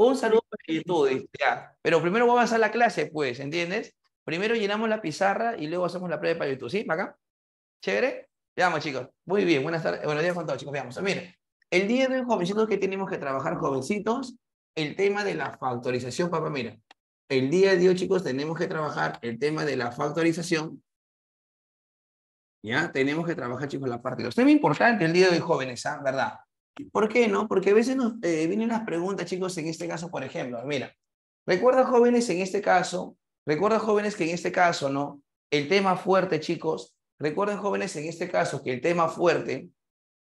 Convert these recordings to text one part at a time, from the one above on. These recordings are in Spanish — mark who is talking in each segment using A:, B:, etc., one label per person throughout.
A: Un saludo para YouTube, ya. Pero primero voy a avanzar la clase, pues, ¿entiendes? Primero llenamos la pizarra y luego hacemos la prueba para YouTube. ¿Sí, acá? ¿Chévere? Veamos, chicos. Muy bien. Buenas tardes. Buenos días con chicos. Veamos. Mira, el día de hoy, jovencitos, que tenemos que trabajar, jovencitos, el tema de la factorización, papá. Mira, el día de hoy, chicos, tenemos que trabajar el tema de la factorización. ¿Ya? Tenemos que trabajar, chicos, la parte. Los temas importante el día de hoy, jóvenes, ¿ah? ¿verdad? ¿Por qué no? Porque a veces nos eh, vienen las preguntas, chicos, en este caso, por ejemplo, mira, recuerda jóvenes en este caso, recuerda jóvenes que en este caso, ¿no? El tema fuerte, chicos, recuerden jóvenes en este caso que el tema fuerte,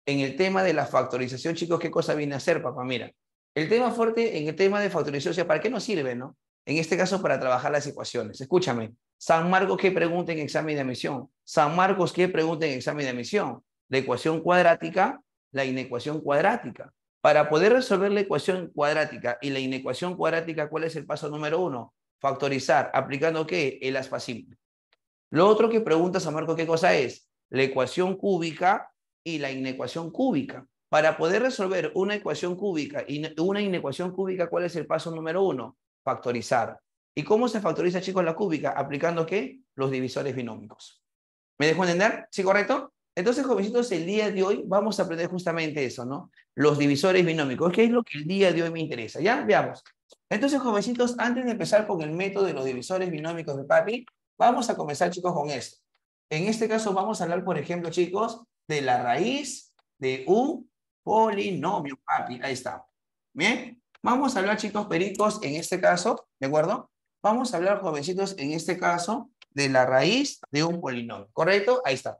A: en el tema de la factorización, chicos, ¿qué cosa viene a hacer, papá? Mira, el tema fuerte en el tema de factorización, o sea, ¿para qué nos sirve, no? En este caso, para trabajar las ecuaciones. Escúchame, San Marcos, ¿qué pregunta en examen de admisión? San Marcos, ¿qué pregunta en examen de admisión? La ecuación cuadrática la inecuación cuadrática. Para poder resolver la ecuación cuadrática y la inecuación cuadrática, ¿cuál es el paso número uno? Factorizar, aplicando qué? El aspa simple. Lo otro que preguntas San Marco, ¿qué cosa es? La ecuación cúbica y la inecuación cúbica. Para poder resolver una ecuación cúbica y una inecuación cúbica, ¿cuál es el paso número uno? Factorizar. ¿Y cómo se factoriza, chicos, la cúbica? Aplicando qué? Los divisores binómicos. ¿Me dejo entender? ¿Sí correcto? Entonces, jovencitos, el día de hoy vamos a aprender justamente eso, ¿no? Los divisores binómicos, que es lo que el día de hoy me interesa. Ya, veamos. Entonces, jovencitos, antes de empezar con el método de los divisores binómicos de papi, vamos a comenzar, chicos, con esto. En este caso, vamos a hablar, por ejemplo, chicos, de la raíz de un polinomio, papi. Ahí está. Bien. Vamos a hablar, chicos, pericos, en este caso, ¿de acuerdo? Vamos a hablar, jovencitos, en este caso, de la raíz de un polinomio, ¿correcto? Ahí está.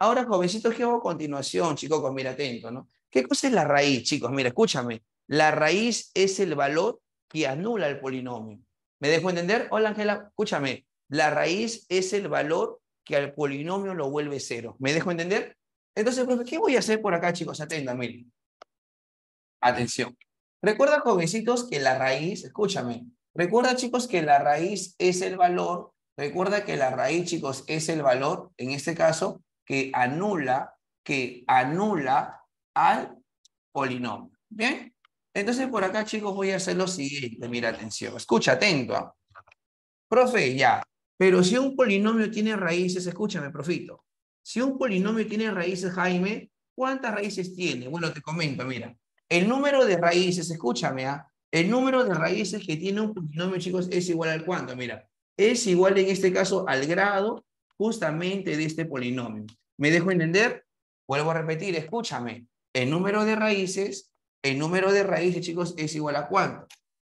A: Ahora, jovencitos, ¿qué hago a continuación, chicos? mira atento, ¿no? ¿Qué cosa es la raíz, chicos? Mira, escúchame. La raíz es el valor que anula el polinomio. ¿Me dejo entender? Hola, Ángela, escúchame. La raíz es el valor que al polinomio lo vuelve cero. ¿Me dejo entender? Entonces, profe, pues, ¿qué voy a hacer por acá, chicos? Atento, miren. Atención. Recuerda, jovencitos, que la raíz, escúchame, recuerda, chicos, que la raíz es el valor, recuerda que la raíz, chicos, es el valor, en este caso, que anula, que anula al polinomio. ¿Bien? Entonces por acá, chicos, voy a hacer lo siguiente. Mira, atención. Escucha, atento. ¿ah? Profe, ya. Pero si un polinomio tiene raíces, escúchame, profito. Si un polinomio tiene raíces, Jaime, ¿cuántas raíces tiene? Bueno, te comento, mira. El número de raíces, escúchame, ¿ah? El número de raíces que tiene un polinomio, chicos, es igual al cuánto, mira. Es igual en este caso al grado justamente de este polinomio. ¿Me dejo entender? Vuelvo a repetir, escúchame. El número de raíces, el número de raíces, chicos, es igual a cuánto.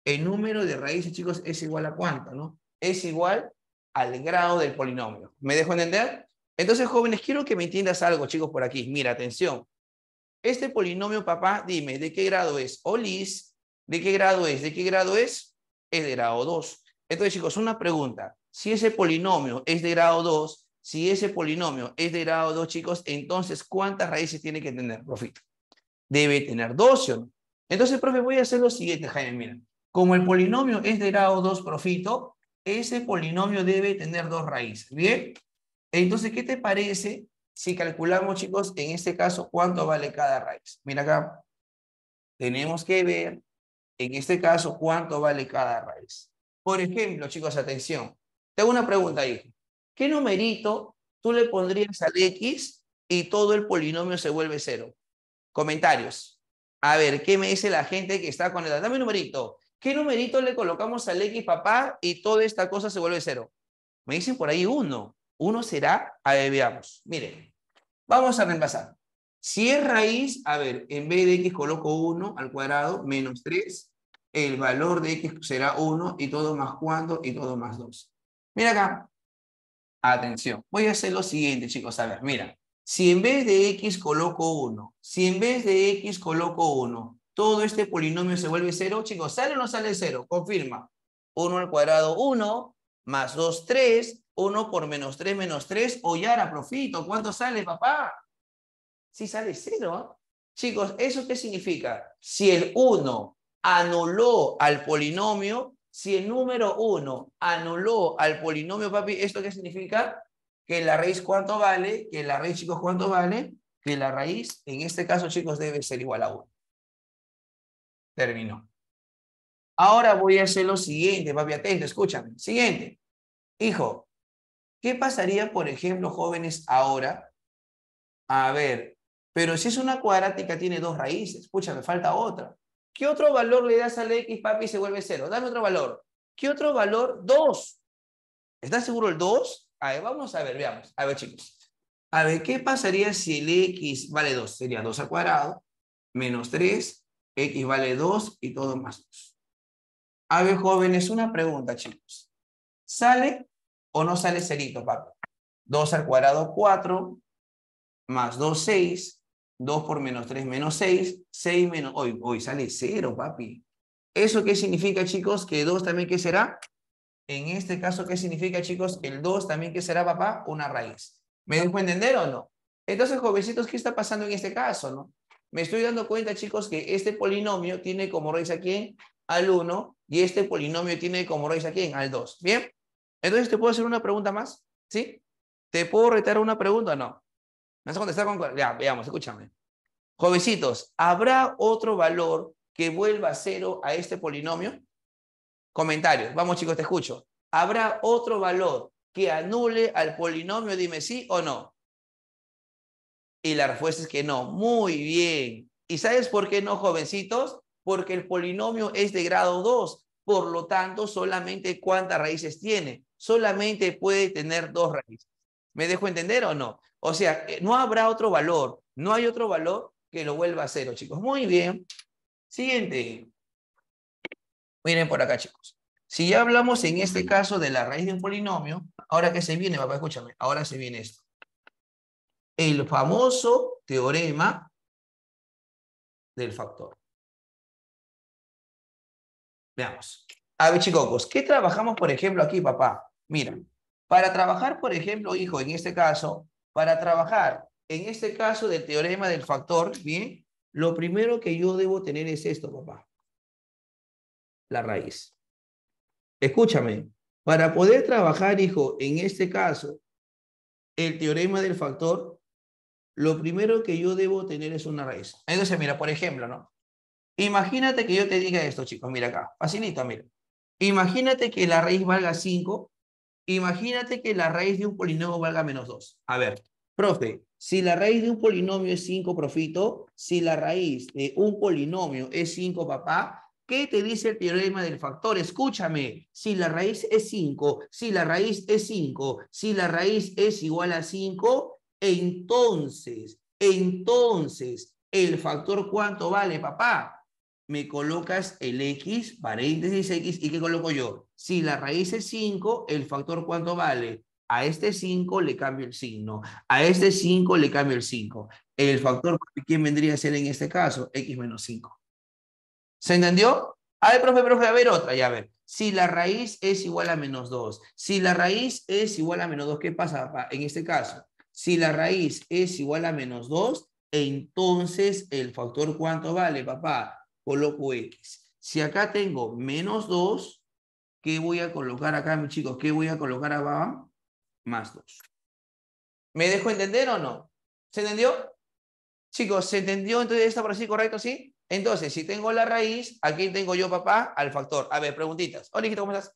A: El número de raíces, chicos, es igual a cuánto, ¿no? Es igual al grado del polinomio. ¿Me dejo entender? Entonces, jóvenes, quiero que me entiendas algo, chicos, por aquí. Mira, atención. Este polinomio, papá, dime, ¿de qué grado es? Olis, ¿de qué grado es? ¿De qué grado es? Es de grado 2. Entonces, chicos, una pregunta. Si ese polinomio es de grado 2, si ese polinomio es de grado 2, chicos, entonces, ¿cuántas raíces tiene que tener, profito? Debe tener dos. ¿o no? Entonces, profe, voy a hacer lo siguiente, Jaime, mira. Como el polinomio es de grado 2, profito, ese polinomio debe tener dos raíces, ¿bien? Entonces, ¿qué te parece si calculamos, chicos, en este caso, cuánto vale cada raíz? Mira acá, tenemos que ver, en este caso, cuánto vale cada raíz. Por ejemplo, chicos, atención, tengo una pregunta, hijo. ¿Qué numerito tú le pondrías al X y todo el polinomio se vuelve cero? Comentarios. A ver, ¿qué me dice la gente que está conectada? Dame un numerito. ¿Qué numerito le colocamos al X, papá, y toda esta cosa se vuelve cero? Me dicen por ahí uno. Uno será, a ver, veamos. Miren, vamos a reemplazar. Si es raíz, a ver, en vez de x coloco 1 al cuadrado menos 3, el valor de x será 1 y todo más cuánto y todo más 2. Mira acá. Atención. Voy a hacer lo siguiente, chicos. A ver, mira. Si en vez de x coloco 1, si en vez de x coloco 1, todo este polinomio se vuelve 0, chicos, ¿sale o no sale 0? Confirma. 1 al cuadrado 1, más 2, 3, 1 por menos 3, menos 3, o ya era profito. ¿Cuánto sale, papá? Sí sale 0. ¿eh? Chicos, ¿eso qué significa? Si el 1 anuló al polinomio, si el número 1 anuló al polinomio, papi, ¿esto qué significa? Que la raíz cuánto vale, que la raíz, chicos, cuánto vale, que la raíz, en este caso, chicos, debe ser igual a 1. Terminó. Ahora voy a hacer lo siguiente, papi, atento, escúchame. Siguiente. Hijo, ¿qué pasaría, por ejemplo, jóvenes, ahora? A ver, pero si es una cuadrática, tiene dos raíces. Escúchame, falta otra. ¿Qué otro valor le das al X, papi, y se vuelve cero? Dame otro valor. ¿Qué otro valor? 2. ¿Estás seguro el 2? A ver, vamos a ver, veamos. A ver, chicos. A ver, ¿qué pasaría si el X vale 2? Sería 2 al cuadrado, menos 3, X vale 2 y todo más 2. A ver, jóvenes, una pregunta, chicos. ¿Sale o no sale cerito, papi? 2 al cuadrado, 4, más 2, 6, 2 por menos 3 menos 6, 6 menos, hoy, hoy sale 0, papi. ¿Eso qué significa, chicos? Que 2 también, ¿qué será? En este caso, ¿qué significa, chicos? El 2 también, ¿qué será, papá? Una raíz. ¿Me dejo entender o no? Entonces, jovencitos, ¿qué está pasando en este caso, no? Me estoy dando cuenta, chicos, que este polinomio tiene como raíz aquí Al 1, y este polinomio tiene como raíz aquí Al 2, ¿bien? Entonces, ¿te puedo hacer una pregunta más? ¿Sí? ¿Te puedo retar una pregunta o no? Me vas a contestar con... Ya, veamos, escúchame. Jovencitos, ¿habrá otro valor que vuelva a cero a este polinomio? Comentarios. Vamos chicos, te escucho. ¿Habrá otro valor que anule al polinomio? Dime sí o no. Y la respuesta es que no. Muy bien. ¿Y sabes por qué no, jovencitos? Porque el polinomio es de grado 2. Por lo tanto, solamente cuántas raíces tiene. Solamente puede tener dos raíces. ¿Me dejo entender o no? O sea, eh, no habrá otro valor, no hay otro valor que lo vuelva a cero, chicos. Muy bien. Siguiente. Miren por acá, chicos. Si ya hablamos en este caso de la raíz de un polinomio, ahora que
B: se viene, papá, escúchame, ahora se viene esto. El famoso teorema del factor. Veamos. A ver, chicos, ¿qué trabajamos, por ejemplo, aquí, papá? Mira, para
A: trabajar, por ejemplo, hijo, en este caso, para trabajar, en este caso del teorema del factor, bien, lo primero que yo debo tener es esto, papá. La raíz. Escúchame, para poder trabajar, hijo, en este caso, el teorema del factor, lo primero que yo debo tener es una raíz. Entonces, mira, por ejemplo, ¿no? Imagínate que yo te diga esto, chicos, mira acá, facilito, mira. Imagínate que la raíz valga 5 Imagínate que la raíz de un polinomio valga menos 2. A ver, profe, si la raíz de un polinomio es 5, profito, si la raíz de un polinomio es 5, papá, ¿qué te dice el teorema del factor? Escúchame, si la raíz es 5, si la raíz es 5, si la raíz es igual a 5, entonces, entonces, ¿el factor cuánto vale, papá? me colocas el x, paréntesis x, ¿y qué coloco yo? Si la raíz es 5, ¿el factor cuánto vale? A este 5 le cambio el signo, a este 5 le cambio el 5. El factor, ¿quién vendría a ser en este caso? x menos 5. ¿Se entendió? A ver, profe, profe, a ver otra, ya a ver. Si la raíz es igual a menos 2, si la raíz es igual a menos 2, ¿qué pasa papá? en este caso? Si la raíz es igual a menos 2, entonces el factor cuánto vale, papá? coloco X. Si acá tengo menos 2, ¿qué voy a colocar acá, mis chicos? ¿Qué voy a colocar abajo? Más 2. ¿Me dejo entender o no? ¿Se entendió? Chicos, ¿se entendió entonces esta por así, correcto? ¿Sí? Entonces, si tengo la raíz, aquí tengo yo, papá, al factor. A ver, preguntitas. Hola, ¿cómo estás?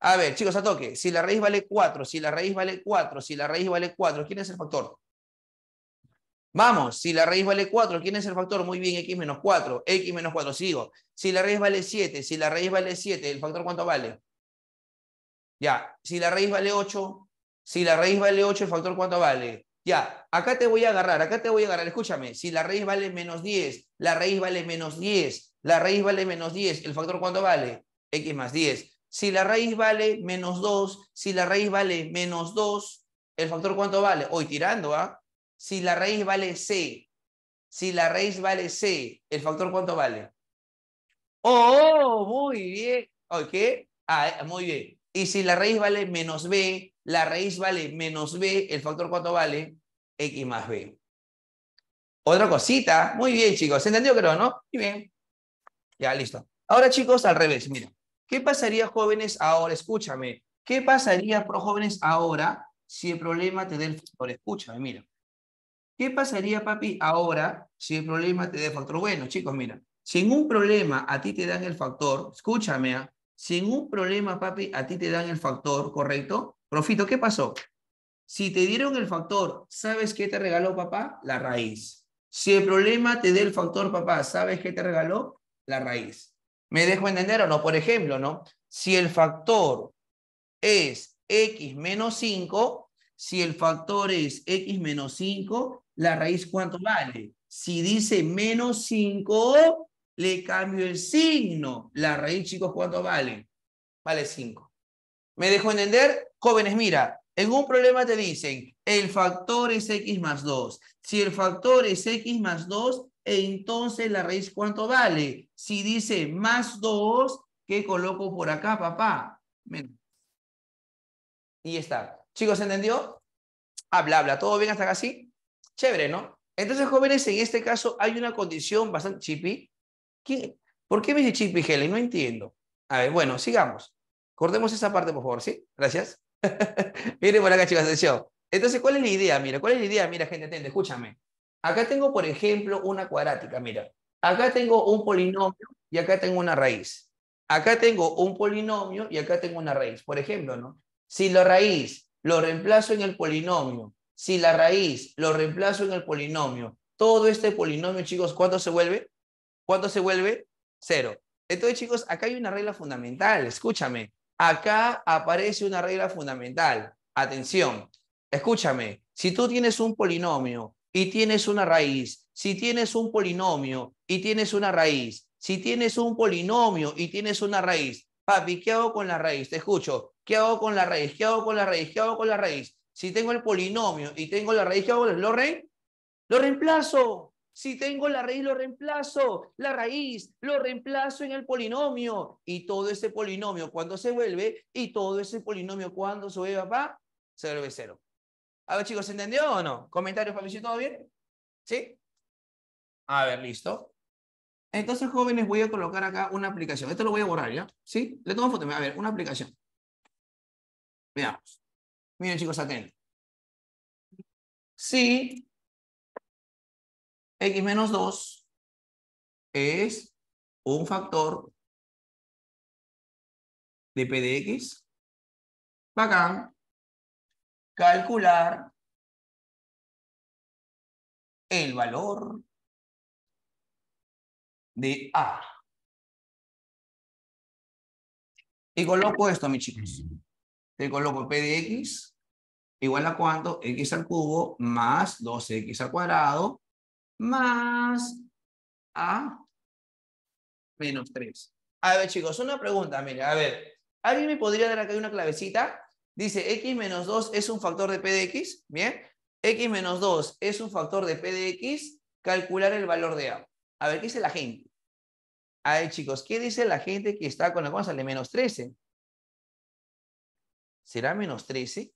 A: A ver, chicos, a toque. Si la raíz vale 4, si la raíz vale 4, si la raíz vale 4, ¿quién es el factor? Vamos, si la raíz vale 4, ¿quién es el factor? Muy bien, x menos 4, x menos 4, sigo. Si la raíz vale 7, si la raíz vale 7, ¿el factor cuánto vale? Ya, si la raíz vale 8, si la raíz vale 8, ¿el factor cuánto vale? Ya, acá te voy a agarrar, acá te voy a agarrar, escúchame, si la raíz vale menos 10, la raíz vale menos 10, la raíz vale menos 10, ¿el factor cuánto vale? X más 10. Si la raíz vale menos 2, si la raíz vale menos 2, ¿el factor cuánto vale? Hoy tirando, ¿ah? Si la raíz vale C, si la raíz vale C, ¿el factor cuánto vale? Oh, muy bien. ¿Ok? Ah, muy bien. Y si la raíz vale menos B, la raíz vale menos B, ¿el factor cuánto vale? X más B. Otra cosita. Muy bien, chicos. ¿Se entendió, creo, no? Muy bien. Ya, listo. Ahora, chicos, al revés. Mira, ¿qué pasaría, jóvenes, ahora? Escúchame. ¿Qué pasaría, pro jóvenes, ahora si el problema te da el factor? Escúchame, mira. ¿Qué pasaría, papi, ahora si el problema te da el factor? Bueno, chicos, mira, si en un problema a ti te dan el factor, escúchame, ¿ah? si en un problema, papi, a ti te dan el factor, ¿correcto? Profito, ¿qué pasó? Si te dieron el factor, ¿sabes qué te regaló papá? La raíz. Si el problema te dé el factor papá, ¿sabes qué te regaló? La raíz. ¿Me dejo entender o no? Por ejemplo, ¿no? Si el factor es x menos 5, si el factor es x menos 5, ¿La raíz cuánto vale? Si dice menos 5, le cambio el signo. ¿La raíz, chicos, cuánto vale? Vale 5. ¿Me dejo entender? Jóvenes, mira, en un problema te dicen, el factor es x más 2. Si el factor es x más 2, entonces la raíz cuánto vale. Si dice más 2, ¿qué coloco por acá, papá? Menos. Y está. Chicos, ¿entendió? Habla, ah, habla. ¿Todo bien hasta acá? Sí. Chévere, ¿no? Entonces, jóvenes, en este caso hay una condición bastante chippy. ¿Por qué me dice chippy, Helen? No entiendo. A ver, bueno, sigamos. Cortemos esa parte, por favor, ¿sí? Gracias. Miren por acá, chicos, atención. Entonces, ¿cuál es la idea? Mira, ¿cuál es la idea? Mira, gente, atende, escúchame. Acá tengo, por ejemplo, una cuadrática, mira. Acá tengo un polinomio y acá tengo una raíz. Acá tengo un polinomio y acá tengo una raíz. Por ejemplo, ¿no? Si la raíz lo reemplazo en el polinomio si la raíz lo reemplazo en el polinomio, todo este polinomio, chicos, ¿cuánto se vuelve? ¿Cuánto se vuelve? Cero. Entonces, chicos, acá hay una regla fundamental. Escúchame. Acá aparece una regla fundamental. Atención. Escúchame. Si tú tienes un polinomio y tienes una raíz, si tienes un polinomio y tienes una raíz, si tienes un polinomio y tienes una raíz, papi, ¿qué hago con la raíz? Te escucho. ¿Qué hago con la raíz? ¿Qué hago con la raíz? ¿Qué hago con la raíz? Si tengo el polinomio y tengo la raíz, ¿qué hago? ¿Lo, rey, lo reemplazo. Si tengo la raíz, lo reemplazo. La raíz, lo reemplazo en el polinomio. Y todo ese polinomio, cuando se vuelve? Y todo ese polinomio, cuando se vuelve, papá? Se vuelve cero. A ver, chicos, ¿se entendió o no? Comentarios, si ¿todo bien? ¿Sí? A ver, listo. Entonces, jóvenes, voy a colocar acá una aplicación. Esto lo voy a borrar,
B: ¿ya? ¿Sí? Le tomo foto. A ver, una aplicación. Veamos. Miren chicos, atentos. Si x menos 2 es un factor de p de x, calcular el valor de A. Y coloco esto, mis chicos te coloco p de x
A: igual a cuánto? x al cubo más 2x al cuadrado más a menos 3. A ver, chicos, una pregunta, mire, a ver. ¿Alguien me podría dar acá una clavecita? Dice x menos 2 es un factor de p de x, ¿bien? x menos 2 es un factor de p de x, calcular el valor de a. A ver, ¿qué dice la gente? A ver, chicos, ¿qué dice la gente que está con la cosa de menos 13? será menos 13.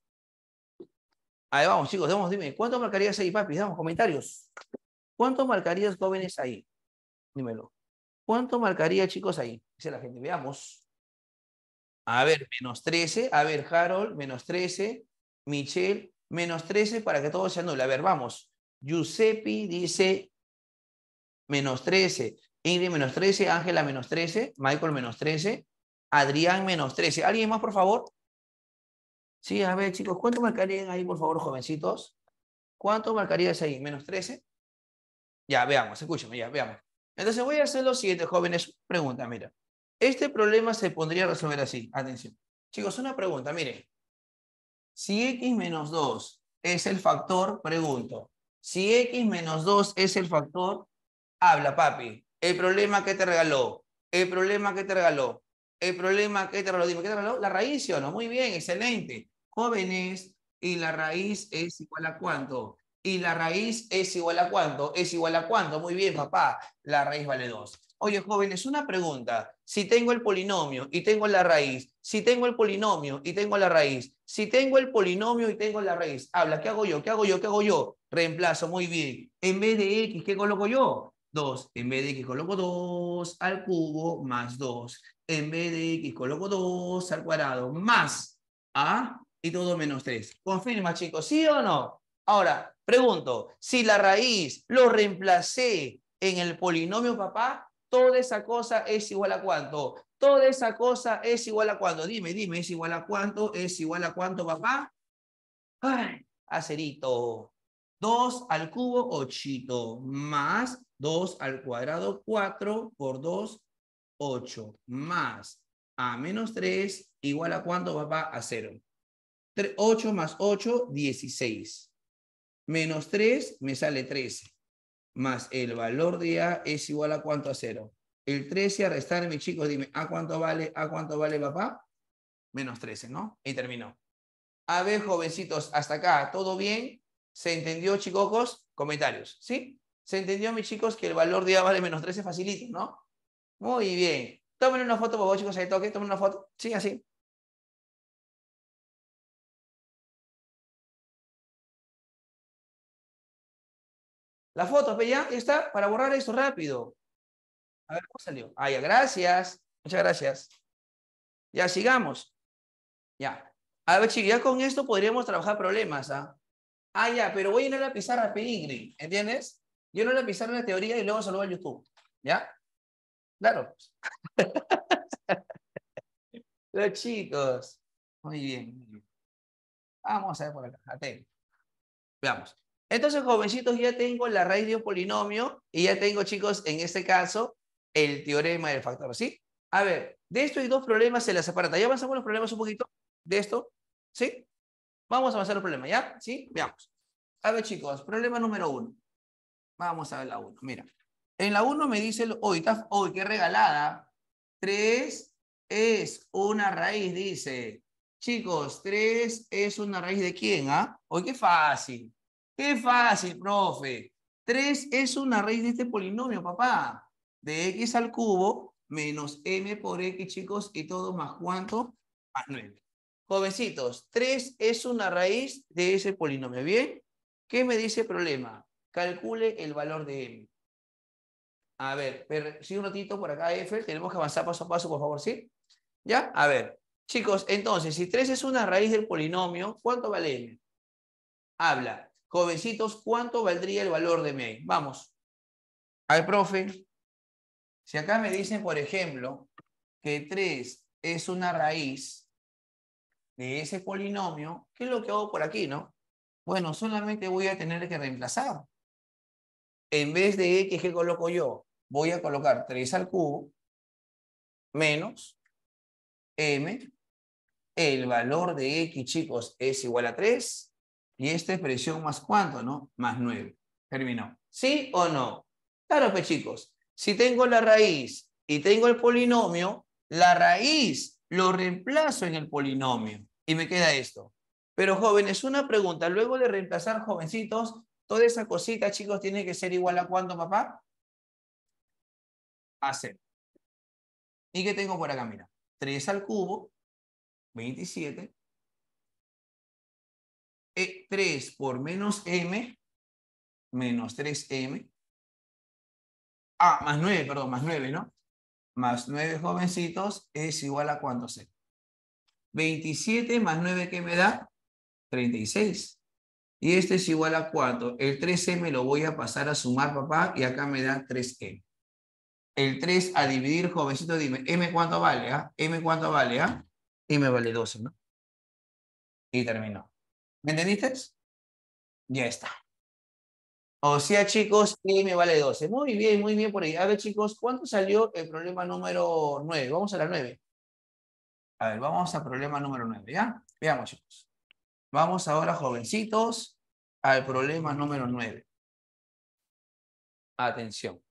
A: Ahí vamos, chicos, vamos, dime, ¿cuánto marcarías ahí, papi? Damos comentarios. ¿Cuánto marcarías jóvenes ahí? Dímelo. ¿Cuánto marcaría, chicos, ahí? Dice la gente, veamos. A ver, menos 13. A ver, Harold, menos 13. Michelle, menos 13 para que todo se anule. A ver, vamos. Giuseppe dice menos 13. Ingrid, menos 13. Ángela, menos 13. Michael, menos 13. Adrián, menos 13. ¿Alguien más, por favor? Sí, a ver, chicos, ¿cuánto marcarían ahí, por favor, jovencitos? ¿Cuánto marcarías ahí? ¿Menos 13? Ya, veamos, escúchame, ya, veamos. Entonces voy a hacer lo siguiente, jóvenes. Pregunta, mira. Este problema se podría resolver así. Atención. Chicos, una pregunta, miren. Si x menos 2 es el factor, pregunto. Si x menos 2 es el factor, habla, papi. El problema que te regaló. El problema que te regaló el problema, ¿qué te lo dime? ¿Qué te lo La raíz, ¿sí o no? Muy bien, excelente. Jóvenes, ¿y la raíz es igual a cuánto? ¿Y la raíz es igual a cuánto? Es igual a cuánto. Muy bien, papá. La raíz vale 2. Oye, jóvenes, una pregunta. Si tengo el polinomio y tengo la raíz, si tengo el polinomio y tengo la raíz, si tengo el polinomio y tengo la raíz, habla, ¿qué hago yo? ¿Qué hago yo? ¿Qué hago yo? Reemplazo, muy bien. En vez de x, ¿qué coloco yo? 2. En vez de x, coloco 2 al cubo más 2 en vez de x coloco 2 al cuadrado más a y todo menos 3. Confirma, chicos, ¿sí o no? Ahora, pregunto, si la raíz lo reemplacé en el polinomio papá, toda esa cosa es igual a cuánto? Toda esa cosa es igual a cuánto? Dime, dime, ¿es igual a cuánto? ¿Es igual a cuánto, papá? Ay, acerito. 2 al cubo, 8, más 2 al cuadrado, 4 por 2, 8 más a menos 3 igual a cuánto, papá? A 0. 8 más 8, 16. Menos 3 me sale 13. Más el valor de A es igual a cuánto a 0. El 13 a restar, mis chicos, dime, ¿a cuánto vale? ¿A cuánto vale, papá? Menos 13, ¿no? Y terminó. A ver, jovencitos, hasta acá, ¿todo bien? ¿Se entendió, chicos? Comentarios, ¿sí? ¿Se entendió, mis chicos, que el valor de A vale menos 13 facilito, ¿no? Muy bien. Tomen una foto, por favor, chicos,
B: ahí toque. Tomen una foto. Sí, así. La foto, ¿ve pues, ya? Está para borrar esto rápido. A ver, ¿cómo salió? Ah, ya, gracias. Muchas gracias.
A: Ya, sigamos. Ya. A ver, chicos, ya con esto podríamos trabajar problemas, ¿ah? Ah, ya, pero voy a ir a la pizarra Pellegrini, ¿entiendes? Yo no la pizarra de la teoría y luego saludo a YouTube, ¿ya? Claro.
B: Los chicos. Muy bien.
A: Vamos a ver por acá. Veamos. Entonces, jovencitos, ya tengo la raíz de un polinomio y ya tengo, chicos, en este caso, el teorema del factor, ¿sí? A ver, de esto hay dos problemas se las separata. ¿Ya avanzamos los problemas un poquito? ¿De esto? ¿Sí? Vamos a avanzar los problemas, ¿ya? ¿Sí? Veamos. A ver, chicos, problema número uno. Vamos a ver la uno. Mira. En la 1 me dice, hoy, hoy qué regalada. 3 es una raíz, dice. Chicos, 3 es una raíz de quién, ¿ah? Hoy qué fácil. Qué fácil, profe. 3 es una raíz de este polinomio, papá. De x al cubo menos m por x, chicos, y todo más cuánto? Más 9. Jovencitos, 3 es una raíz de ese polinomio, ¿bien? ¿Qué me dice el problema? Calcule el valor de m. A ver, si un ratito por acá, Eiffel. Tenemos que avanzar paso a paso, por favor, ¿sí? ¿Ya? A ver, chicos, entonces, si 3 es una raíz del polinomio, ¿cuánto vale m? Habla. Jovencitos, ¿cuánto valdría el valor de m? Vamos. ver, profe, si acá me dicen, por ejemplo, que 3 es una raíz de ese polinomio, ¿qué es lo que hago por aquí, no? Bueno, solamente voy a tener que reemplazar. En vez de x, ¿qué coloco yo? voy a colocar 3 al cubo menos m. El valor de x, chicos, es igual a 3. Y esta expresión más cuánto, ¿no? Más 9. Terminó. ¿Sí o no? Claro, pues chicos, si tengo la raíz y tengo el polinomio, la raíz lo reemplazo en el polinomio. Y me queda esto. Pero jóvenes, una pregunta. Luego de reemplazar jovencitos, toda esa cosita, chicos, tiene que ser igual a cuánto, papá?
B: A 0. ¿Y qué tengo por acá? Mira, 3 al cubo, 27. E, 3 por menos m, menos 3m.
A: Ah, más 9, perdón, más 9, ¿no? Más 9 jovencitos es igual a cuánto c. 27 más 9 ¿qué me da 36. Y este es igual a 4. El 3m lo voy a pasar a sumar, papá, y acá me da 3m el 3 a dividir, jovencito, dime, M cuánto vale, ah?
B: M cuánto vale, ah? M vale 12, ¿no? Y terminó. ¿Me entendiste? Ya está. O sea, chicos, M vale 12.
A: Muy bien, muy bien por ahí. A ver, chicos, ¿cuánto salió el problema número 9? Vamos a la 9.
B: A ver, vamos al problema número 9, ¿ya? Veamos, chicos. Vamos ahora, jovencitos, al problema número 9.
A: Atención.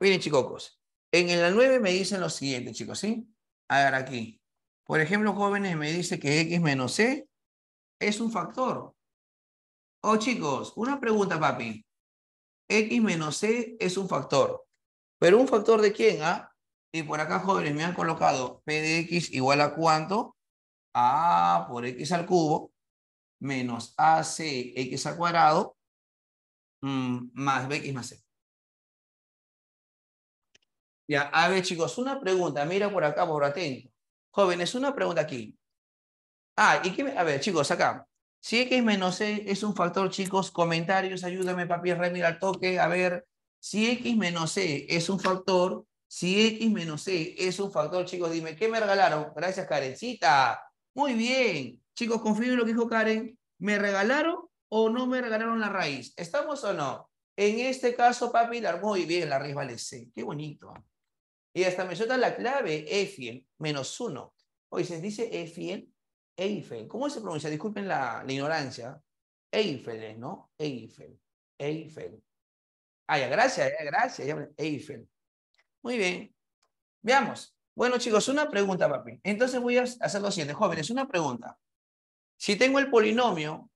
A: Miren, chicos, en la 9 me dicen lo siguiente, chicos, ¿sí? A ver aquí. Por ejemplo, jóvenes me dice que X menos C es un factor. Oh, chicos, una pregunta, papi. X menos C es un factor. ¿Pero un factor de quién? Ah? Y por acá, jóvenes, me han colocado P de X igual a cuánto? A por X al cubo menos ACX al cuadrado mm, más BX más C a ver, chicos, una pregunta. Mira por acá, por atento. Jóvenes, una pregunta aquí. Ah, y qué, a ver, chicos, acá. Si X menos C e es un factor, chicos, comentarios, ayúdame, papi mirar al toque. A ver, si X menos C e es un factor, si X menos C e es un factor, chicos, dime, ¿qué me regalaron? Gracias, Karencita. Muy bien. Chicos, confío en lo que dijo Karen. ¿Me regalaron o no me regalaron la raíz? ¿Estamos o no? En este caso, papi, muy bien, la raíz vale C. Qué bonito. Y hasta me suelta la clave, Eiffel, menos uno. Oye, se dice Eiffel, Eiffel. ¿Cómo se pronuncia? Disculpen la, ignorancia. Eiffel, ¿no? Eiffel. Eiffel. Ah, ya, gracias, ya, gracias. Eiffel. Muy bien. Veamos. Bueno, chicos, una pregunta, papi. Entonces voy a hacer lo siguiente. Jóvenes, una pregunta. Si tengo el polinomio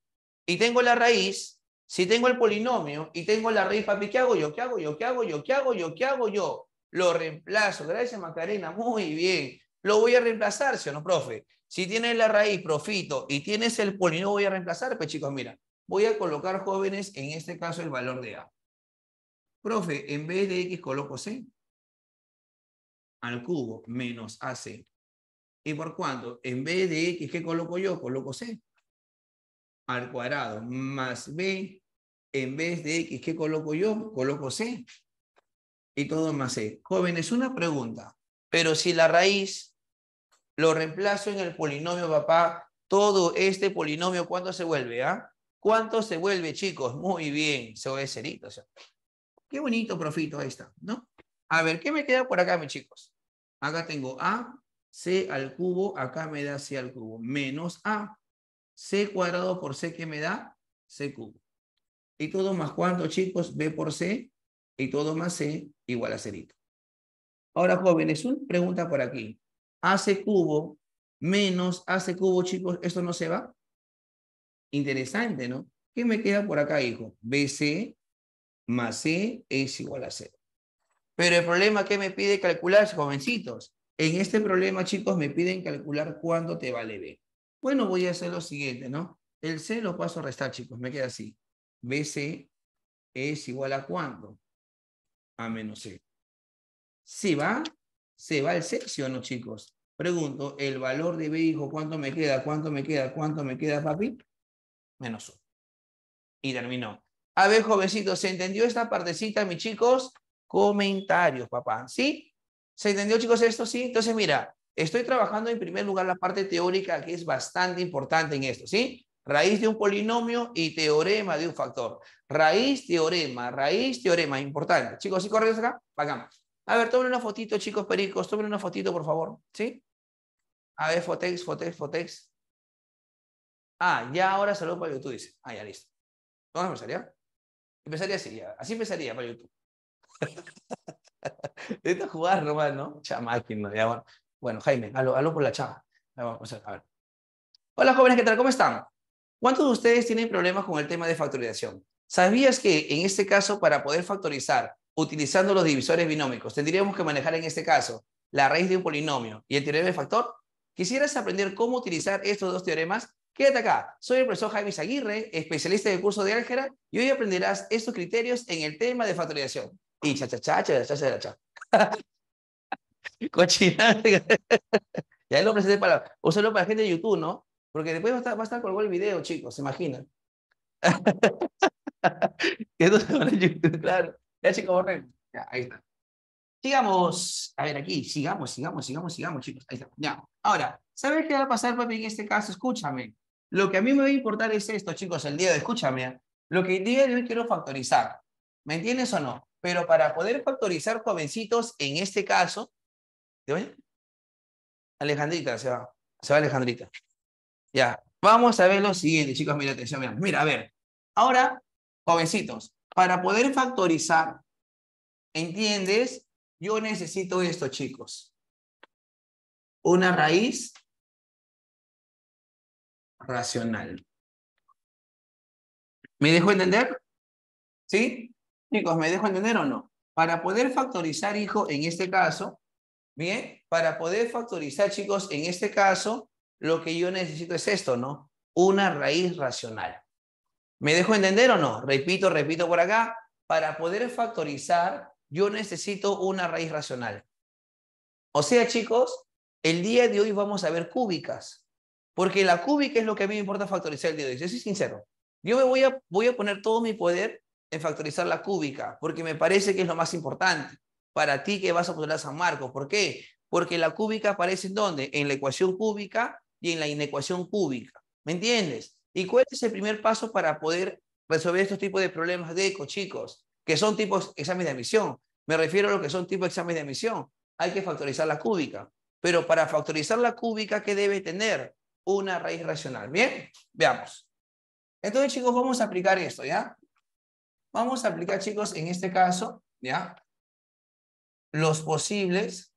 A: y tengo la raíz, si tengo el polinomio y tengo la raíz, papi, ¿qué hago yo? ¿Qué hago yo? ¿Qué hago yo? ¿Qué hago yo? ¿Qué hago yo? Lo reemplazo. Gracias, Macarena. Muy bien. Lo voy a reemplazar, ¿sí o no, profe? Si tienes la raíz, profito, y tienes el polinomio, voy a reemplazar, pues chicos, mira, voy a colocar jóvenes, en este caso, el valor de A. Profe, en vez de X coloco C al cubo menos AC. ¿Y por cuánto? En vez de X, ¿qué coloco yo? Coloco C al cuadrado más B. En vez de X, ¿qué coloco yo? Coloco C y todo más C. jóvenes, una pregunta, pero si la raíz lo reemplazo en el polinomio, papá, todo este polinomio, ¿cuánto se vuelve? Ah? ¿Cuánto se vuelve, chicos? Muy bien, se ve cerito. qué bonito profito esta, ¿no? A ver, ¿qué me queda por acá, mis chicos? Acá tengo A, C al cubo, acá me da C al cubo, menos A. C cuadrado por C, ¿qué me da? C cubo. ¿Y todo más cuánto, chicos? B por C, y todo más C igual a cerito. Ahora, jóvenes, una pregunta por aquí. ¿Hace cubo menos hace cubo, chicos? ¿Esto no se va? Interesante, ¿no? ¿Qué me queda por acá, hijo? BC más C es igual a cero. Pero el problema que me pide calcular, jovencitos, en este problema, chicos, me piden calcular cuánto te vale B. Bueno, voy a hacer lo siguiente, ¿no? El C lo paso a restar, chicos, me queda así. BC es igual a cuánto? a menos C. ¿Se va? ¿Se va el C, sí o no, chicos? Pregunto, el valor de B hijo, ¿cuánto me queda? ¿Cuánto me queda? ¿Cuánto me queda, papi? Menos 1. Y terminó. A ver, jovencito, ¿se entendió esta partecita, mis chicos? Comentarios, papá. ¿Sí? ¿Se entendió, chicos, esto? Sí. Entonces, mira, estoy trabajando en primer lugar la parte teórica que es bastante importante en esto, ¿sí? raíz de un polinomio y teorema de un factor. Raíz, teorema, raíz, teorema, importante. Chicos, ¿si corres acá? pagamos. A ver, tomen una fotito, chicos pericos, tomen una fotito, por favor. ¿Sí? A ver, Fotex, Fotex, Fotex. Ah, ya ahora saludo para YouTube, dice. Ah, ya listo. ¿Cómo empezaría? Empezaría así, ya. Así empezaría para YouTube. Necesito jugar nomás, ¿no? Chamáquino, ya bueno. Jaime, aló, por la chava. Hola jóvenes, ¿qué tal? ¿Cómo están? ¿Cuántos de ustedes tienen problemas con el tema de factorización? ¿Sabías que en este caso, para poder factorizar utilizando los divisores binómicos, tendríamos que manejar en este caso la raíz de un polinomio y el teorema de factor? ¿Quisieras aprender cómo utilizar estos dos teoremas? Quédate acá. Soy el profesor Jaime Aguirre, especialista del curso de álgebra, y hoy aprenderás estos criterios en el tema de factorización. Y cha cha cha cha cha cha ya lo presenté para. Usarlo para gente de YouTube, ¿no? Porque después va a estar, va colgado el video, chicos, ¿se imaginan? claro. Ya, chicos, Ya, ahí está. Sigamos. A ver, aquí, sigamos, sigamos, sigamos, sigamos, chicos. Ahí está. Ya. Ahora, ¿sabes qué va a pasar, papi, en este caso? Escúchame. Lo que a mí me va a importar es esto, chicos, el día de escúchame. ¿eh? Lo que el día de hoy quiero factorizar. ¿Me entiendes o no? Pero para poder factorizar jovencitos, en este caso, ¿te oye? Alejandrita se va. Se va Alejandrita. Ya, vamos a ver lo siguiente, chicos. Mira, atención, mira. Mira, a ver. Ahora, jovencitos, para poder factorizar,
B: ¿entiendes? Yo necesito esto, chicos. Una raíz racional. ¿Me dejo entender? ¿Sí? Chicos, ¿me dejo entender o no?
A: Para poder factorizar, hijo, en este caso, bien, para poder factorizar, chicos, en este caso, lo que yo necesito es esto, ¿no? Una raíz racional. ¿Me dejo entender o no? Repito, repito por acá. Para poder factorizar, yo necesito una raíz racional. O sea, chicos, el día de hoy vamos a ver cúbicas, porque la cúbica es lo que a mí me importa factorizar el día de hoy. Yo soy sincero. Yo me voy a, voy a poner todo mi poder en factorizar la cúbica, porque me parece que es lo más importante para ti que vas a postular a San Marcos. ¿Por qué? Porque la cúbica aparece en dónde? En la ecuación cúbica y en la inecuación cúbica. ¿Me entiendes? ¿Y cuál es el primer paso para poder resolver estos tipos de problemas de eco, chicos? Que son tipos exámenes de admisión. Me refiero a lo que son tipos de exámenes de admisión. Hay que factorizar la cúbica. Pero para factorizar la cúbica, ¿qué debe tener? Una raíz racional. ¿Bien? Veamos. Entonces, chicos, vamos a aplicar esto, ¿ya? Vamos a aplicar, chicos, en este caso,
B: ¿ya? Los posibles,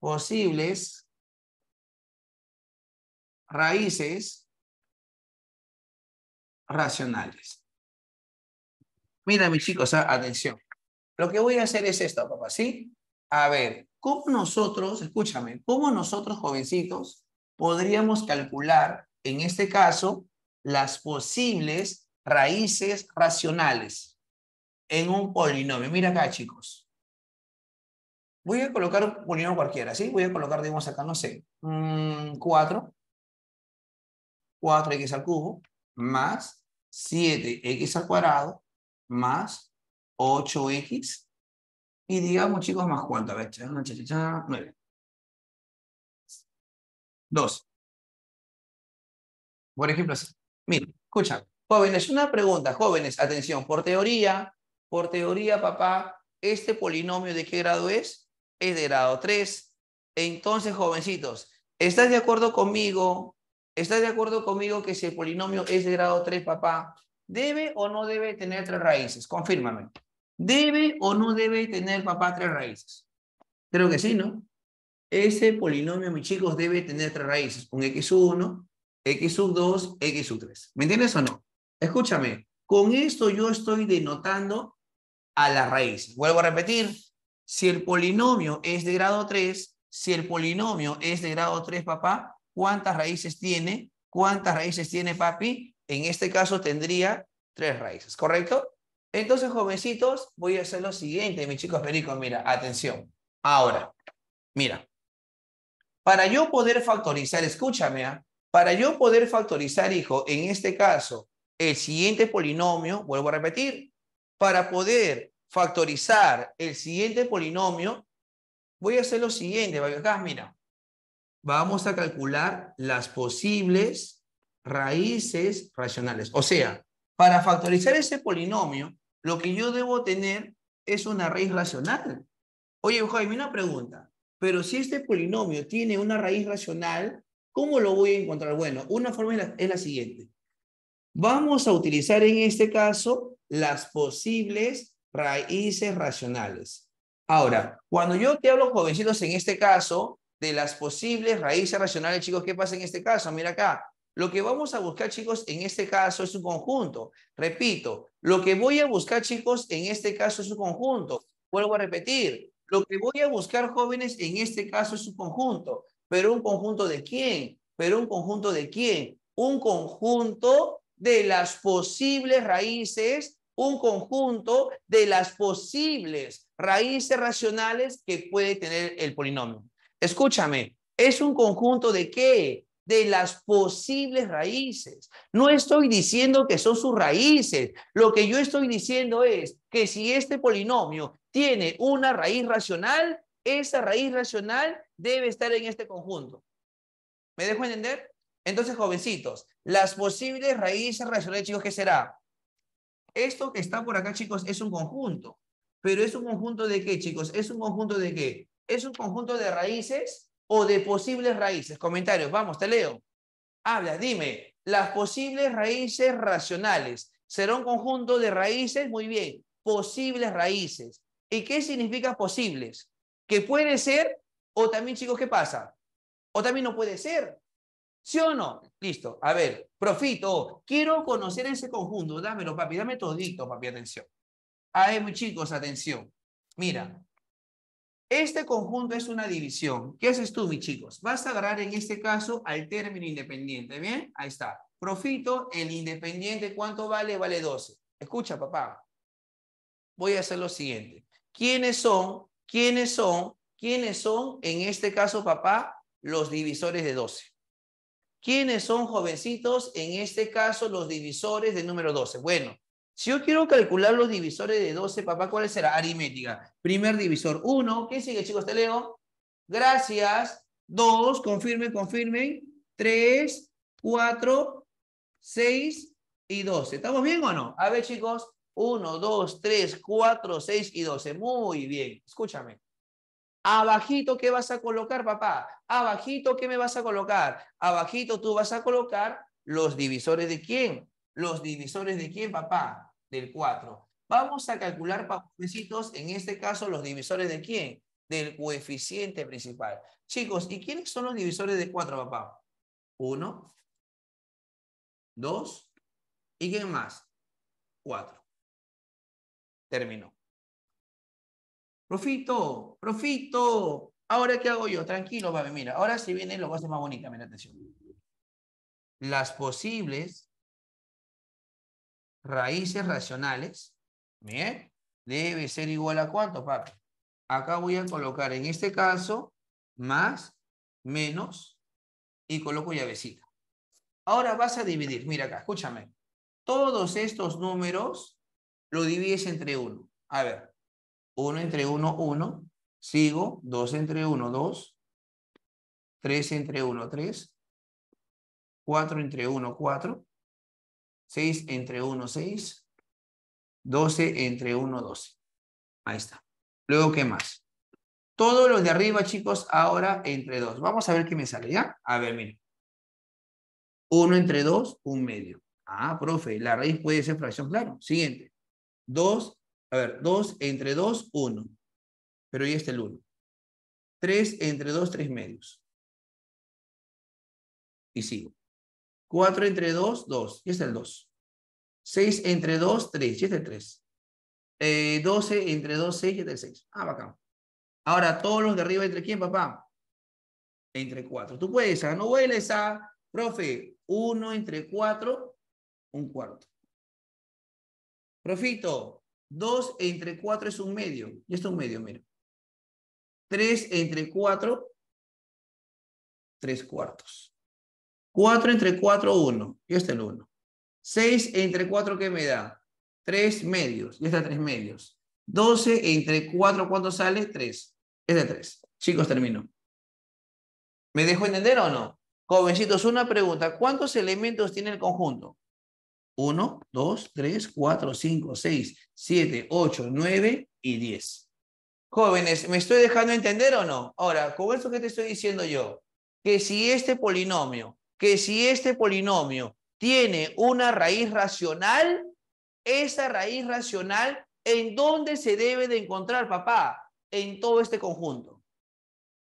B: posibles raíces racionales. Mira, mis chicos, ah, atención.
A: Lo que voy a hacer es esto, papá, ¿sí? A ver, ¿cómo nosotros, escúchame, cómo nosotros jovencitos podríamos calcular, en este caso, las posibles raíces racionales en un polinomio? Mira acá, chicos. Voy a colocar un polinomio cualquiera, ¿sí? Voy a colocar, digamos acá, no sé, mm, cuatro. 4x al cubo más 7x al cuadrado más 8x.
B: Y digamos, chicos, más cuánto. A ver, cha, 9. 2. Por ejemplo, así. Miren, escucha. Jóvenes, una pregunta. Jóvenes, atención. Por teoría, por teoría,
A: papá, ¿este polinomio de qué grado es? Es de grado 3. Entonces, jovencitos, ¿estás de acuerdo conmigo ¿Estás de acuerdo conmigo que si el polinomio es de grado 3, papá, debe o no debe tener tres raíces? Confírmame. ¿Debe o no debe tener, papá, tres raíces? Creo que sí, ¿no? Ese polinomio, mis chicos, debe tener tres raíces. Un x 1, x sub 2, x sub 3. ¿Me entiendes o no? Escúchame, con esto yo estoy denotando a las raíces. Vuelvo a repetir, si el polinomio es de grado 3, si el polinomio es de grado 3, papá, ¿Cuántas raíces tiene? ¿Cuántas raíces tiene papi? En este caso tendría tres raíces, ¿correcto? Entonces, jovencitos, voy a hacer lo siguiente, mis chicos pericos. Mira, atención. Ahora, mira. Para yo poder factorizar, escúchame, ¿ah? para yo poder factorizar, hijo, en este caso, el siguiente polinomio, vuelvo a repetir, para poder factorizar el siguiente polinomio, voy a hacer lo siguiente, acá, mira vamos a calcular las posibles raíces racionales. O sea, para factorizar ese polinomio, lo que yo debo tener es una raíz racional. Oye, Jaime, una pregunta. Pero si este polinomio tiene una raíz racional, ¿cómo lo voy a encontrar? Bueno, una forma es la, es la siguiente. Vamos a utilizar en este caso las posibles raíces racionales. Ahora, cuando yo te hablo jovencitos en este caso, de las posibles raíces racionales, chicos. ¿Qué pasa en este caso? Mira acá. Lo que vamos a buscar, chicos, en este caso es un conjunto. Repito, lo que voy a buscar, chicos, en este caso es un conjunto. Vuelvo a repetir, lo que voy a buscar, jóvenes, en este caso es un conjunto. ¿Pero un conjunto de quién? ¿Pero un conjunto de quién? Un conjunto de las posibles raíces, un conjunto de las posibles raíces racionales que puede tener el polinomio escúchame, es un conjunto de qué? de las posibles raíces. No estoy diciendo que son sus raíces. Lo que yo estoy diciendo es que si este polinomio tiene una raíz racional, esa raíz racional debe estar en este conjunto. ¿Me dejo entender? Entonces, jovencitos, las posibles raíces racionales, chicos, ¿qué será? Esto que está por acá, chicos, es un conjunto. Pero es un conjunto de qué, chicos? Es un conjunto de qué? es un conjunto de raíces o de posibles raíces. Comentarios, vamos, te leo. Habla, dime, las posibles raíces racionales. ¿Será un conjunto de raíces? Muy bien, posibles raíces. ¿Y qué significa posibles? Que puede ser o también, chicos, ¿qué pasa? O también no puede ser. ¿Sí o no? Listo. A ver, profito, quiero conocer ese conjunto. Dámelo, papi, dame todito, papi, atención. A ver, chicos, atención. Mira, este conjunto es una división. ¿Qué haces tú, mis chicos? Vas a agarrar en este caso al término independiente, ¿bien? Ahí está. Profito, el independiente, ¿cuánto vale? Vale 12. Escucha, papá. Voy a hacer lo siguiente. ¿Quiénes son? ¿Quiénes son? ¿Quiénes son, en este caso, papá, los divisores de 12? ¿Quiénes son, jovencitos, en este caso, los divisores del número 12? Bueno, si yo quiero calcular los divisores de 12, papá, ¿cuál será? Aritmética. Primer divisor, 1. ¿Qué sigue, chicos? Te leo. Gracias. 2. Confirmen, confirmen. 3, 4, 6 y 12. ¿Estamos bien o no? A ver, chicos. 1, 2, 3, 4, 6 y 12. Muy bien. Escúchame. Abajito, ¿qué vas a colocar, papá? Abajito, ¿qué me vas a colocar? Abajito, tú vas a colocar los divisores de quién. ¿Los divisores de quién, papá? del 4. Vamos a calcular, pajoncitos, en este caso, los divisores de quién? Del coeficiente principal. Chicos, ¿y quiénes
B: son los divisores de 4, papá? 1, 2, ¿y quién más? 4. Terminó.
A: Profito, profito. Ahora, ¿qué hago yo? Tranquilo, papi. Mira, ahora
B: sí vienen lo voy más bonita. Mira, atención.
A: Las posibles raíces racionales, ¿bien? Debe ser igual a cuánto, papi. Acá voy a colocar, en este caso, más, menos, y coloco llavecita. Ahora vas a dividir, mira acá, escúchame. Todos estos números lo divides entre uno. A ver, uno entre uno, uno. Sigo, dos entre uno, dos. Tres entre uno, tres. Cuatro entre uno, cuatro. 6 entre 1, 6. 12 entre 1, 12. Ahí está. Luego, ¿qué más? Todo lo de arriba, chicos, ahora entre 2. Vamos a ver qué me sale, ¿ya? A ver, mira. 1 entre 2, 1 medio. Ah, profe, la raíz puede ser fracción, claro. Siguiente. 2, a ver, 2 entre
B: 2, 1. Pero ya está el 1. 3 entre 2, 3 medios. Y sigo. 4 entre 2, 2. Y este es el 2. 6 entre 2, 3. Y este es el 3. Eh, 12 entre
A: 2, 6. Y este es el 6. Ah, bacán. Ahora, todos los de arriba, ¿entre quién, papá? Entre 4. Tú puedes, ah, no hueles a, profe, 1 entre 4,
B: un cuarto. Profito, 2 entre 4 es un medio. Y esto es un medio, mira. 3 entre 4, 3 cuartos. 4 entre 4, 1. Y este es el 1.
A: 6 entre 4, ¿qué me da? 3 medios. Y este es 3 medios. 12 entre 4, ¿cuánto sale? 3. Este Es 3. Chicos, termino. ¿Me dejo entender o no? Jovencitos, una pregunta. ¿Cuántos elementos tiene el conjunto? 1, 2, 3, 4, 5, 6, 7, 8, 9 y 10. Jóvenes, ¿me estoy dejando entender o no? Ahora, con esto que te estoy diciendo yo, que si este polinomio que si este polinomio tiene una raíz racional, esa raíz racional, ¿en dónde se debe de encontrar, papá? En todo este conjunto.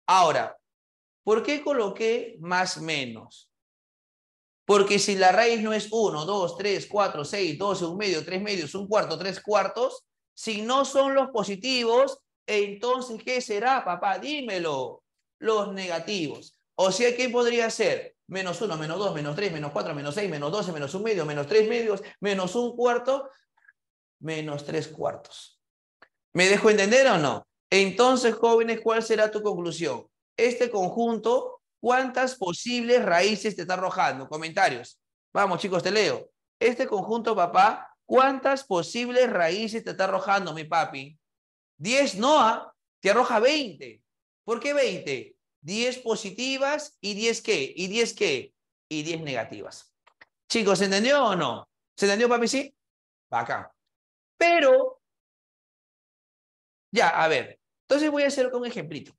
A: Ahora, ¿por qué coloqué más menos? Porque si la raíz no es 1, 2, 3, 4, 6, 12, 1 medio, 3 medios, 1 cuarto, 3 cuartos, si no son los positivos, entonces, ¿qué será, papá? Dímelo. Los negativos. O sea ¿qué podría ser menos 1, menos 2, menos 3, menos 4, menos 6, menos 12, menos 1 medio, menos 3 medios, menos 1 cuarto, menos 3 cuartos. ¿Me dejo entender o no? Entonces, jóvenes, ¿cuál será tu conclusión? Este conjunto, ¿cuántas posibles raíces te está arrojando? Comentarios. Vamos, chicos, te leo. Este conjunto, papá, ¿cuántas posibles raíces te está arrojando, mi papi? 10 no, te arroja 20. ¿Por qué 20? 10 positivas y 10 qué, y 10 qué, y 10 negativas. Chicos, ¿se entendió o no?
B: ¿Se entendió, papi? Sí. acá. Pero, ya, a ver. Entonces voy a hacer con un ejemplito.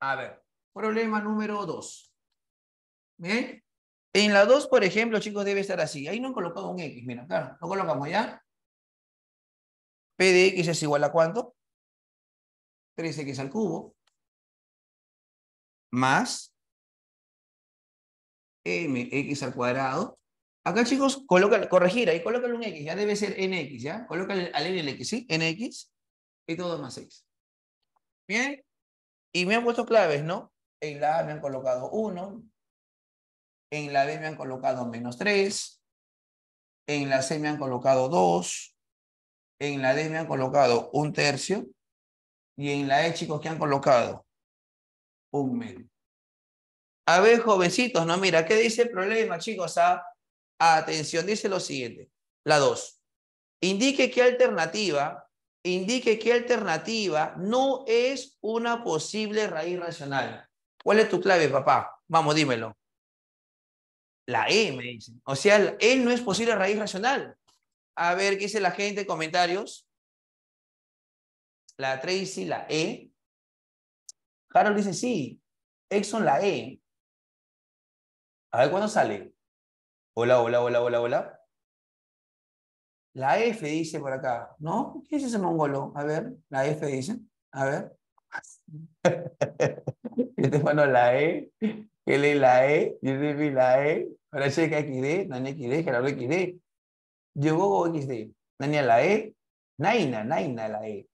B: A ver,
A: problema número 2. ¿Bien? En la 2, por ejemplo, chicos, debe estar así.
B: Ahí no han colocado un X, mira, claro, lo colocamos ya. P de X es igual a cuánto? 3X al cubo más mx al cuadrado. Acá,
A: chicos, coloca, corregir, ahí colócale un x, ya debe ser nx, ¿ya? Colócale al n el x, ¿sí? nx y todo más 6. Bien, y me han puesto claves, ¿no? En la A me han colocado 1, en la B me han colocado menos 3, en la C me han colocado 2, en la D me han colocado un tercio, y en la E, chicos, ¿qué han colocado a ver, jovencitos, no, mira, ¿qué dice el problema, chicos? Ah, atención, dice lo siguiente, la dos. Indique qué alternativa, indique qué alternativa no es una posible raíz racional. ¿Cuál es tu clave, papá? Vamos, dímelo. La E, me dicen. O sea, él e no es posible raíz racional. A ver, ¿qué dice la gente? Comentarios.
B: La 3 y la E. Carol dice, sí, Exxon la E. A ver cuándo sale. Hola, hola, hola, hola, hola. La F dice por acá, ¿no? ¿Qué es ese mongolo?
A: A ver, la F dice, a ver. Este Estefano la E, es la E, vi la E, Francesca XD, quiere, XD, Gerardo XD, Llegó XD, Nani la E, Naina, Naina la E.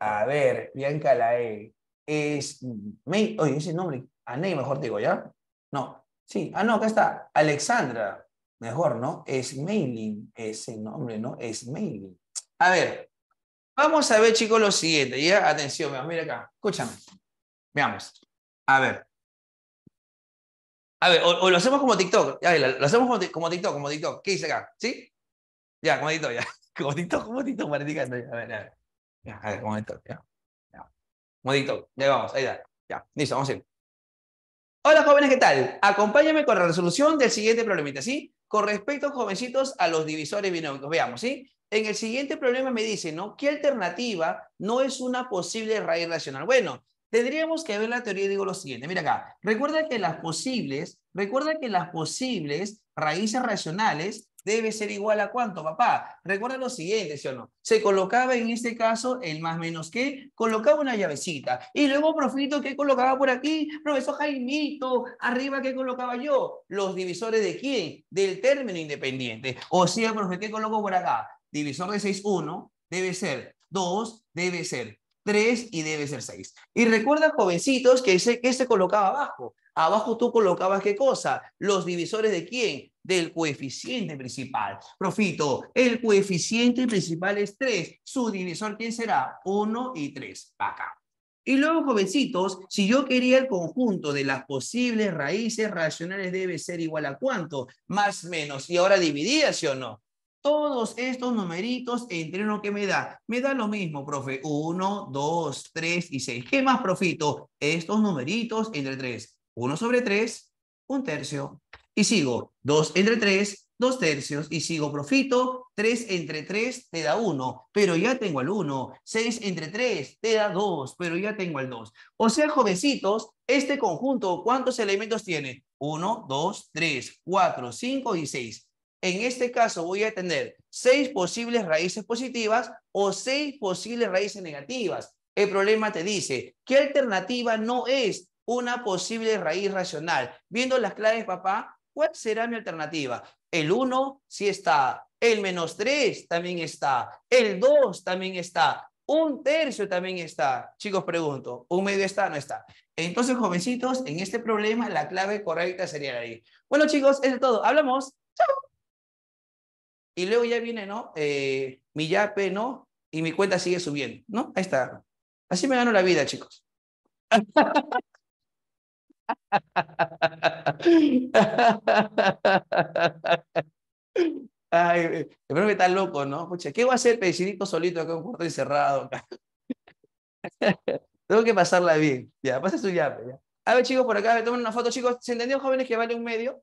A: A ver, Bianca la E, es, May, oye, ese nombre, Anei, mejor digo, ¿ya? No, sí, ah, no, acá está, Alexandra, mejor, ¿no? Es Mailing, ese nombre, ¿no? Es Mailing. A ver, vamos a ver, chicos, lo siguiente, ¿ya? Atención, mira acá, escúchame. Veamos. A ver. A ver, o, lo hacemos como TikTok. Ya, lo hacemos como, TikTok, como TikTok. ¿Qué dice acá? ¿Sí? Ya, como TikTok, ya. Como TikTok, como TikTok, para A ver, a ver. Ya, a ver, como TikTok, ya. Modito, ya vamos, ahí da, Ya, listo, vamos a ir. Hola jóvenes, ¿qué tal? Acompáñame con la resolución del siguiente problemita, ¿sí? Con respecto, jovencitos, a los divisores binómicos. Veamos, ¿sí? En el siguiente problema me dice, ¿no? ¿Qué alternativa no es una posible raíz racional? Bueno, tendríamos que ver la teoría y digo lo siguiente. Mira acá, recuerda que las posibles, recuerda que las posibles raíces racionales debe ser igual a cuánto, papá. Recuerda lo siguiente, ¿sí o no? Se colocaba en este caso el más menos que, colocaba una llavecita. Y luego, profito, ¿qué colocaba por aquí? Profesor Jaimito, arriba, ¿qué colocaba yo? Los divisores de quién? Del término independiente. O sea, profe, ¿qué coloco por acá? Divisor de 6, 1, debe ser 2, debe ser 3 y debe ser 6. Y recuerda, jovencitos, que ese que se colocaba abajo. Abajo tú colocabas qué cosa? Los divisores de quién? del coeficiente principal. Profito, el coeficiente principal es 3. Su divisor, ¿quién será? 1 y 3. Acá. Y luego, jovencitos, si yo quería el conjunto de las posibles raíces racionales debe ser igual a cuánto? Más menos. Y ahora ¿dividía, ¿sí o no? Todos estos numeritos entre uno que me da. Me da lo mismo, profe. 1, 2, 3 y 6. ¿Qué más, profito? Estos numeritos entre 3. 1 sobre 3, un tercio y sigo 2 entre 3, 2 tercios, y sigo profito, 3 entre 3 te da 1, pero ya tengo el 1, 6 entre 3 te da 2, pero ya tengo el 2. O sea, jovencitos, este conjunto, ¿cuántos elementos tiene? 1, 2, 3, 4, 5 y 6. En este caso voy a tener 6 posibles raíces positivas o 6 posibles raíces negativas. El problema te dice, ¿qué alternativa no es una posible raíz racional? Viendo las claves, papá, ¿Cuál será mi alternativa? El 1 sí está, el menos 3 también está, el 2 también está, un tercio también está. Chicos, pregunto, un medio está, no está. Entonces, jovencitos, en este problema la clave correcta sería la ahí. Bueno, chicos, eso es todo. Hablamos. Chao. Y luego ya viene, ¿no? Eh, mi yape, ¿no? Y mi cuenta sigue subiendo, ¿no? Ahí está. Así me gano la vida, chicos. Ay, el eh, problema está loco, ¿no? Pucha, ¿qué voy a hacer pecinito solito acá en un cuarto encerrado? Tengo que pasarla bien. Ya, pasa su llave. Ya. A ver, chicos, por acá, ver, tomen una foto, chicos. ¿Se entendió, jóvenes, que vale un medio?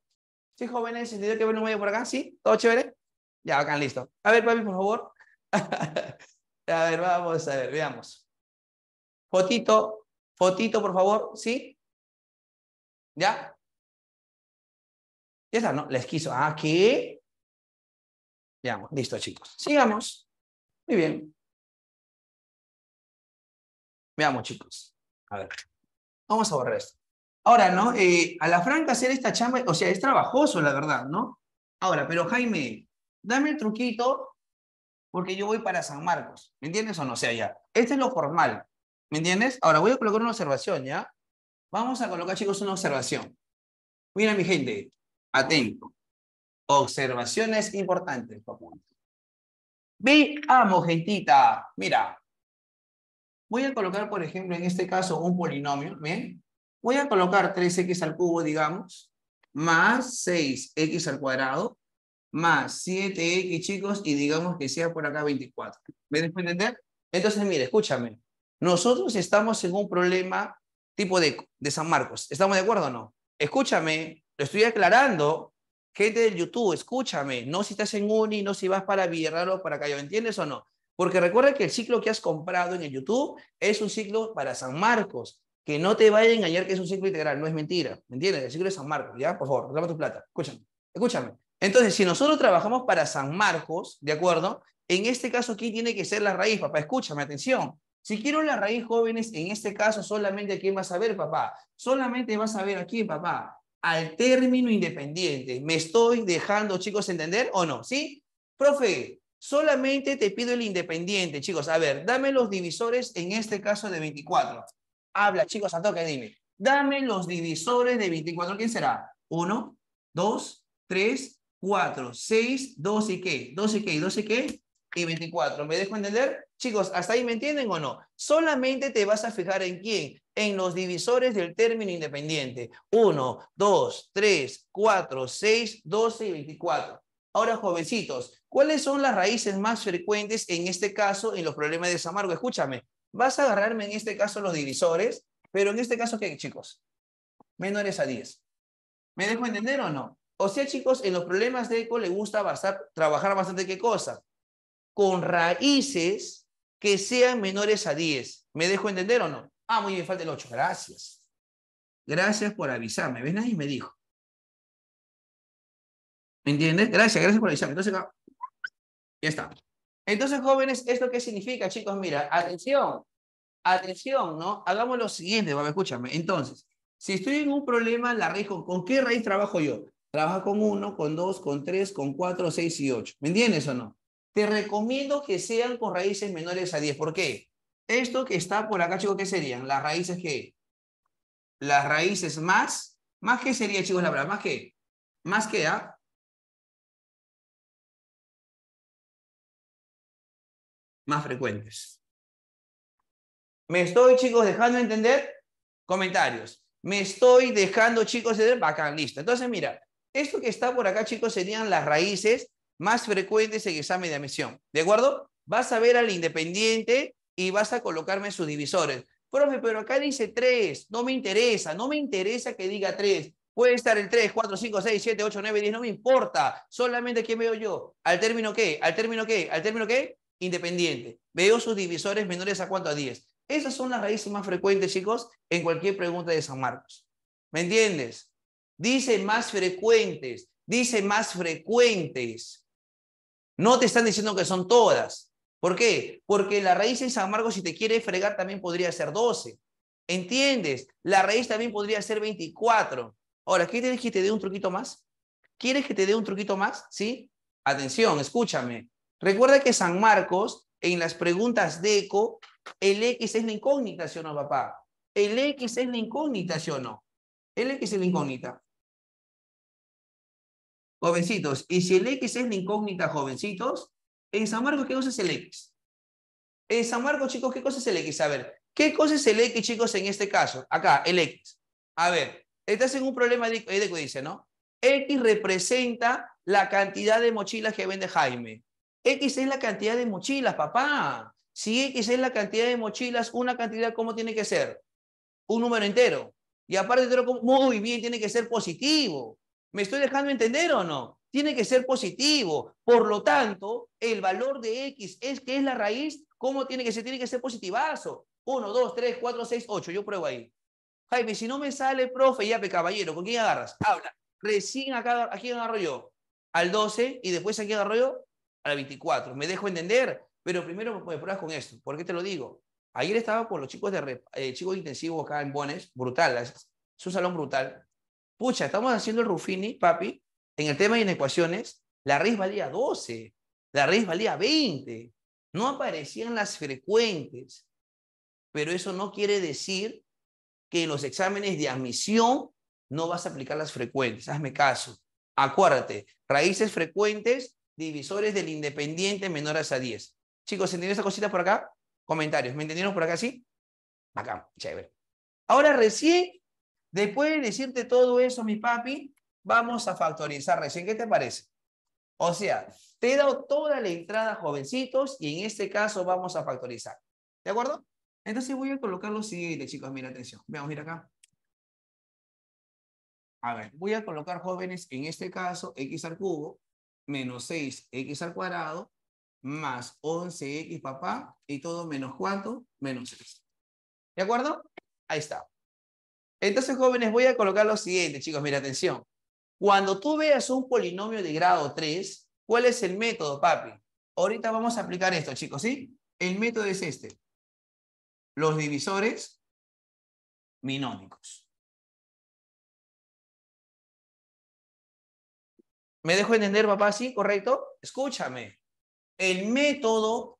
A: ¿Sí, jóvenes? ¿Se entendió que vale un medio por acá? ¿Sí? ¿Todo chévere? Ya, acá, listo. A ver, papi, por favor. a ver, vamos,
B: a ver, veamos. Fotito, fotito, por favor. ¿Sí? ¿Ya? Ya está, ¿no? Les quiso ah, ¿qué? Veamos, listo, chicos. Sigamos. Muy bien. Veamos, chicos. A ver. Vamos a borrar esto. Ahora, ¿no? Eh, a la franca hacer esta chamba, o sea, es trabajoso, la verdad, ¿no? Ahora, pero
A: Jaime, dame el truquito, porque yo voy para San Marcos, ¿me entiendes o no? O sea, ya, este es lo formal, ¿me entiendes? Ahora voy a colocar una observación, ¿ya? Vamos a colocar, chicos, una observación. Mira, mi gente, atento. Observaciones importantes. Veamos, gentita. Mira. Voy a colocar, por ejemplo, en este caso, un polinomio. Bien. Voy a colocar 3x al cubo, digamos, más 6x al cuadrado, más 7x, chicos, y digamos que sea por acá 24. ¿Me dejo entender? Entonces, mire, escúchame. Nosotros estamos en un problema tipo de, San Marcos. ¿Estamos de acuerdo o no? Escúchame, lo estoy aclarando. Gente del YouTube, escúchame, no si estás en Uni, no si vas para Villarreal o para Cayo, ¿entiendes o no? Porque recuerda que el ciclo que has comprado en el YouTube es un ciclo para San Marcos, que no te vaya a engañar que es un ciclo integral, no es mentira, ¿me entiendes? El ciclo de San Marcos, ¿ya? Por favor, dame tu plata, escúchame, escúchame. Entonces, si nosotros trabajamos para San Marcos, ¿de acuerdo? En este caso, aquí tiene que ser la raíz, papá? Escúchame, atención. Si quiero la raíz jóvenes, en este caso solamente a quién vas a ver, papá. Solamente vas a ver aquí papá. Al término independiente. ¿Me estoy dejando, chicos, entender o no? ¿Sí? Profe, solamente te pido el independiente, chicos. A ver, dame los divisores en este caso de 24. Habla, chicos, a toque, dime. Dame los divisores de 24. ¿Quién será? 1, 2, 3, 4, 6, 2 y qué. 2 y qué. 2 y qué y 24. ¿Me dejo entender? Chicos, ¿hasta ahí me entienden o no? Solamente te vas a fijar en quién, en los divisores del término independiente. 1, 2, 3, 4, 6, 12 y 24. Ahora, jovencitos, ¿cuáles son las raíces más frecuentes en este caso en los problemas de Samargo? Escúchame, vas a agarrarme en este caso los divisores, pero en este caso, ¿qué, chicos? Menores a 10. ¿Me dejo entender o no? O sea, chicos, en los problemas de eco le gusta trabajar bastante qué cosa? con raíces que sean menores a 10. ¿Me dejo entender o no? Ah, muy bien, falta el 8. Gracias. Gracias por avisarme. ¿Ves? Nadie me dijo. ¿Me entiendes? Gracias, gracias por avisarme. Entonces, ya está. Entonces, jóvenes, ¿esto qué significa, chicos? Mira, atención, atención, ¿no? Hagamos lo siguiente, vamos, escúchame. Entonces, si estoy en un problema, la raíz, ¿con, ¿con qué raíz trabajo yo? Trabajo con 1, con 2, con 3, con 4, 6 y 8. ¿Me entiendes o no? Te recomiendo que sean con raíces menores a 10. ¿Por qué? Esto que está por acá, chicos, ¿qué serían? Las raíces que. Las raíces
B: más. ¿Más qué sería, chicos, la verdad? ¿Más qué? ¿Más que a... Más frecuentes. ¿Me estoy, chicos, dejando entender? Comentarios. ¿Me
A: estoy dejando, chicos, entender? Bacán, listo. Entonces, mira, esto que está por acá, chicos, serían las raíces más frecuente en examen de admisión. ¿De acuerdo? Vas a ver al independiente y vas a colocarme sus divisores. Profe, pero acá dice 3, no me interesa, no me interesa que diga 3. Puede estar el 3, 4, 5, 6, 7, 8, 9, 10, no me importa. Solamente quién veo yo. ¿Al término qué? ¿Al término qué? ¿Al término qué? Independiente. Veo sus divisores menores a cuánto? A 10. Esas son las raíces más frecuentes, chicos, en cualquier pregunta de San Marcos. ¿Me entiendes? Dice más frecuentes, dice más frecuentes. No te están diciendo que son todas. ¿Por qué? Porque la raíz en San Marcos, si te quiere fregar, también podría ser 12. ¿Entiendes? La raíz también podría ser 24. Ahora, ¿quieres que te dé un truquito más? ¿Quieres que te dé un truquito más? ¿Sí? Atención, escúchame. Recuerda que San Marcos, en las preguntas de ECO, el X es la incógnita, ¿sí o no, papá? El X es la incógnita, ¿sí o no?
B: El X es la incógnita. Jovencitos. Y si el X es la incógnita, jovencitos, en San Marcos, ¿qué cosa es el X? En San Marcos,
A: chicos, ¿qué cosa es el X? A ver, ¿qué cosa es el X, chicos, en este caso? Acá, el X. A ver, estás en un problema de, de dice, ¿no? X representa la cantidad de mochilas que vende Jaime. X es la cantidad de mochilas, papá. Si X es la cantidad de mochilas, una cantidad, ¿cómo tiene que ser? Un número entero. Y aparte, muy bien, tiene que ser positivo. ¿Me estoy dejando entender o no? Tiene que ser positivo. Por lo tanto, el valor de X es que es la raíz. ¿Cómo tiene que ser? Tiene que ser positivazo. Uno, dos, tres, cuatro, seis, ocho. Yo pruebo ahí. Jaime, si no me sale, profe, ya, caballero, ¿con quién agarras? Habla. Recién acá, ¿a arroyo yo? Al 12 y después aquí en arroyo yo? A la 24. Me dejo entender, pero primero me pruebas con esto. ¿Por qué te lo digo? Ayer estaba con los chicos de, eh, chicos intensivos acá en Bones, brutal, es un salón brutal pucha, estamos haciendo el Ruffini, papi, en el tema de inecuaciones, la raíz valía 12, la raíz valía 20, no aparecían las frecuentes, pero eso no quiere decir que en los exámenes de admisión no vas a aplicar las frecuentes, hazme caso. Acuérdate, raíces frecuentes, divisores del independiente menores a 10. Chicos, ¿entendieron esa cosita por acá? Comentarios, ¿me entendieron por acá sí? Acá, chévere. Ahora recién Después de decirte todo eso, mi papi, vamos a factorizar recién. ¿Qué te parece? O sea, te he dado toda la entrada, jovencitos, y en este caso vamos a factorizar. ¿De acuerdo? Entonces voy a colocar lo siguiente, chicos. Mira, atención. Veamos, ir acá. A ver, voy a colocar jóvenes, en este caso, x al cubo menos 6x al cuadrado más 11x papá y todo menos cuánto, menos 3. ¿De acuerdo? Ahí está. Entonces, jóvenes, voy a colocar lo siguiente, chicos, mira, atención. Cuando tú veas un polinomio de grado 3, ¿cuál es el método, papi? Ahorita vamos a aplicar esto, chicos, ¿sí? El método es este.
B: Los divisores minónicos. ¿Me dejo entender, papá? ¿Sí? ¿Correcto? Escúchame. El método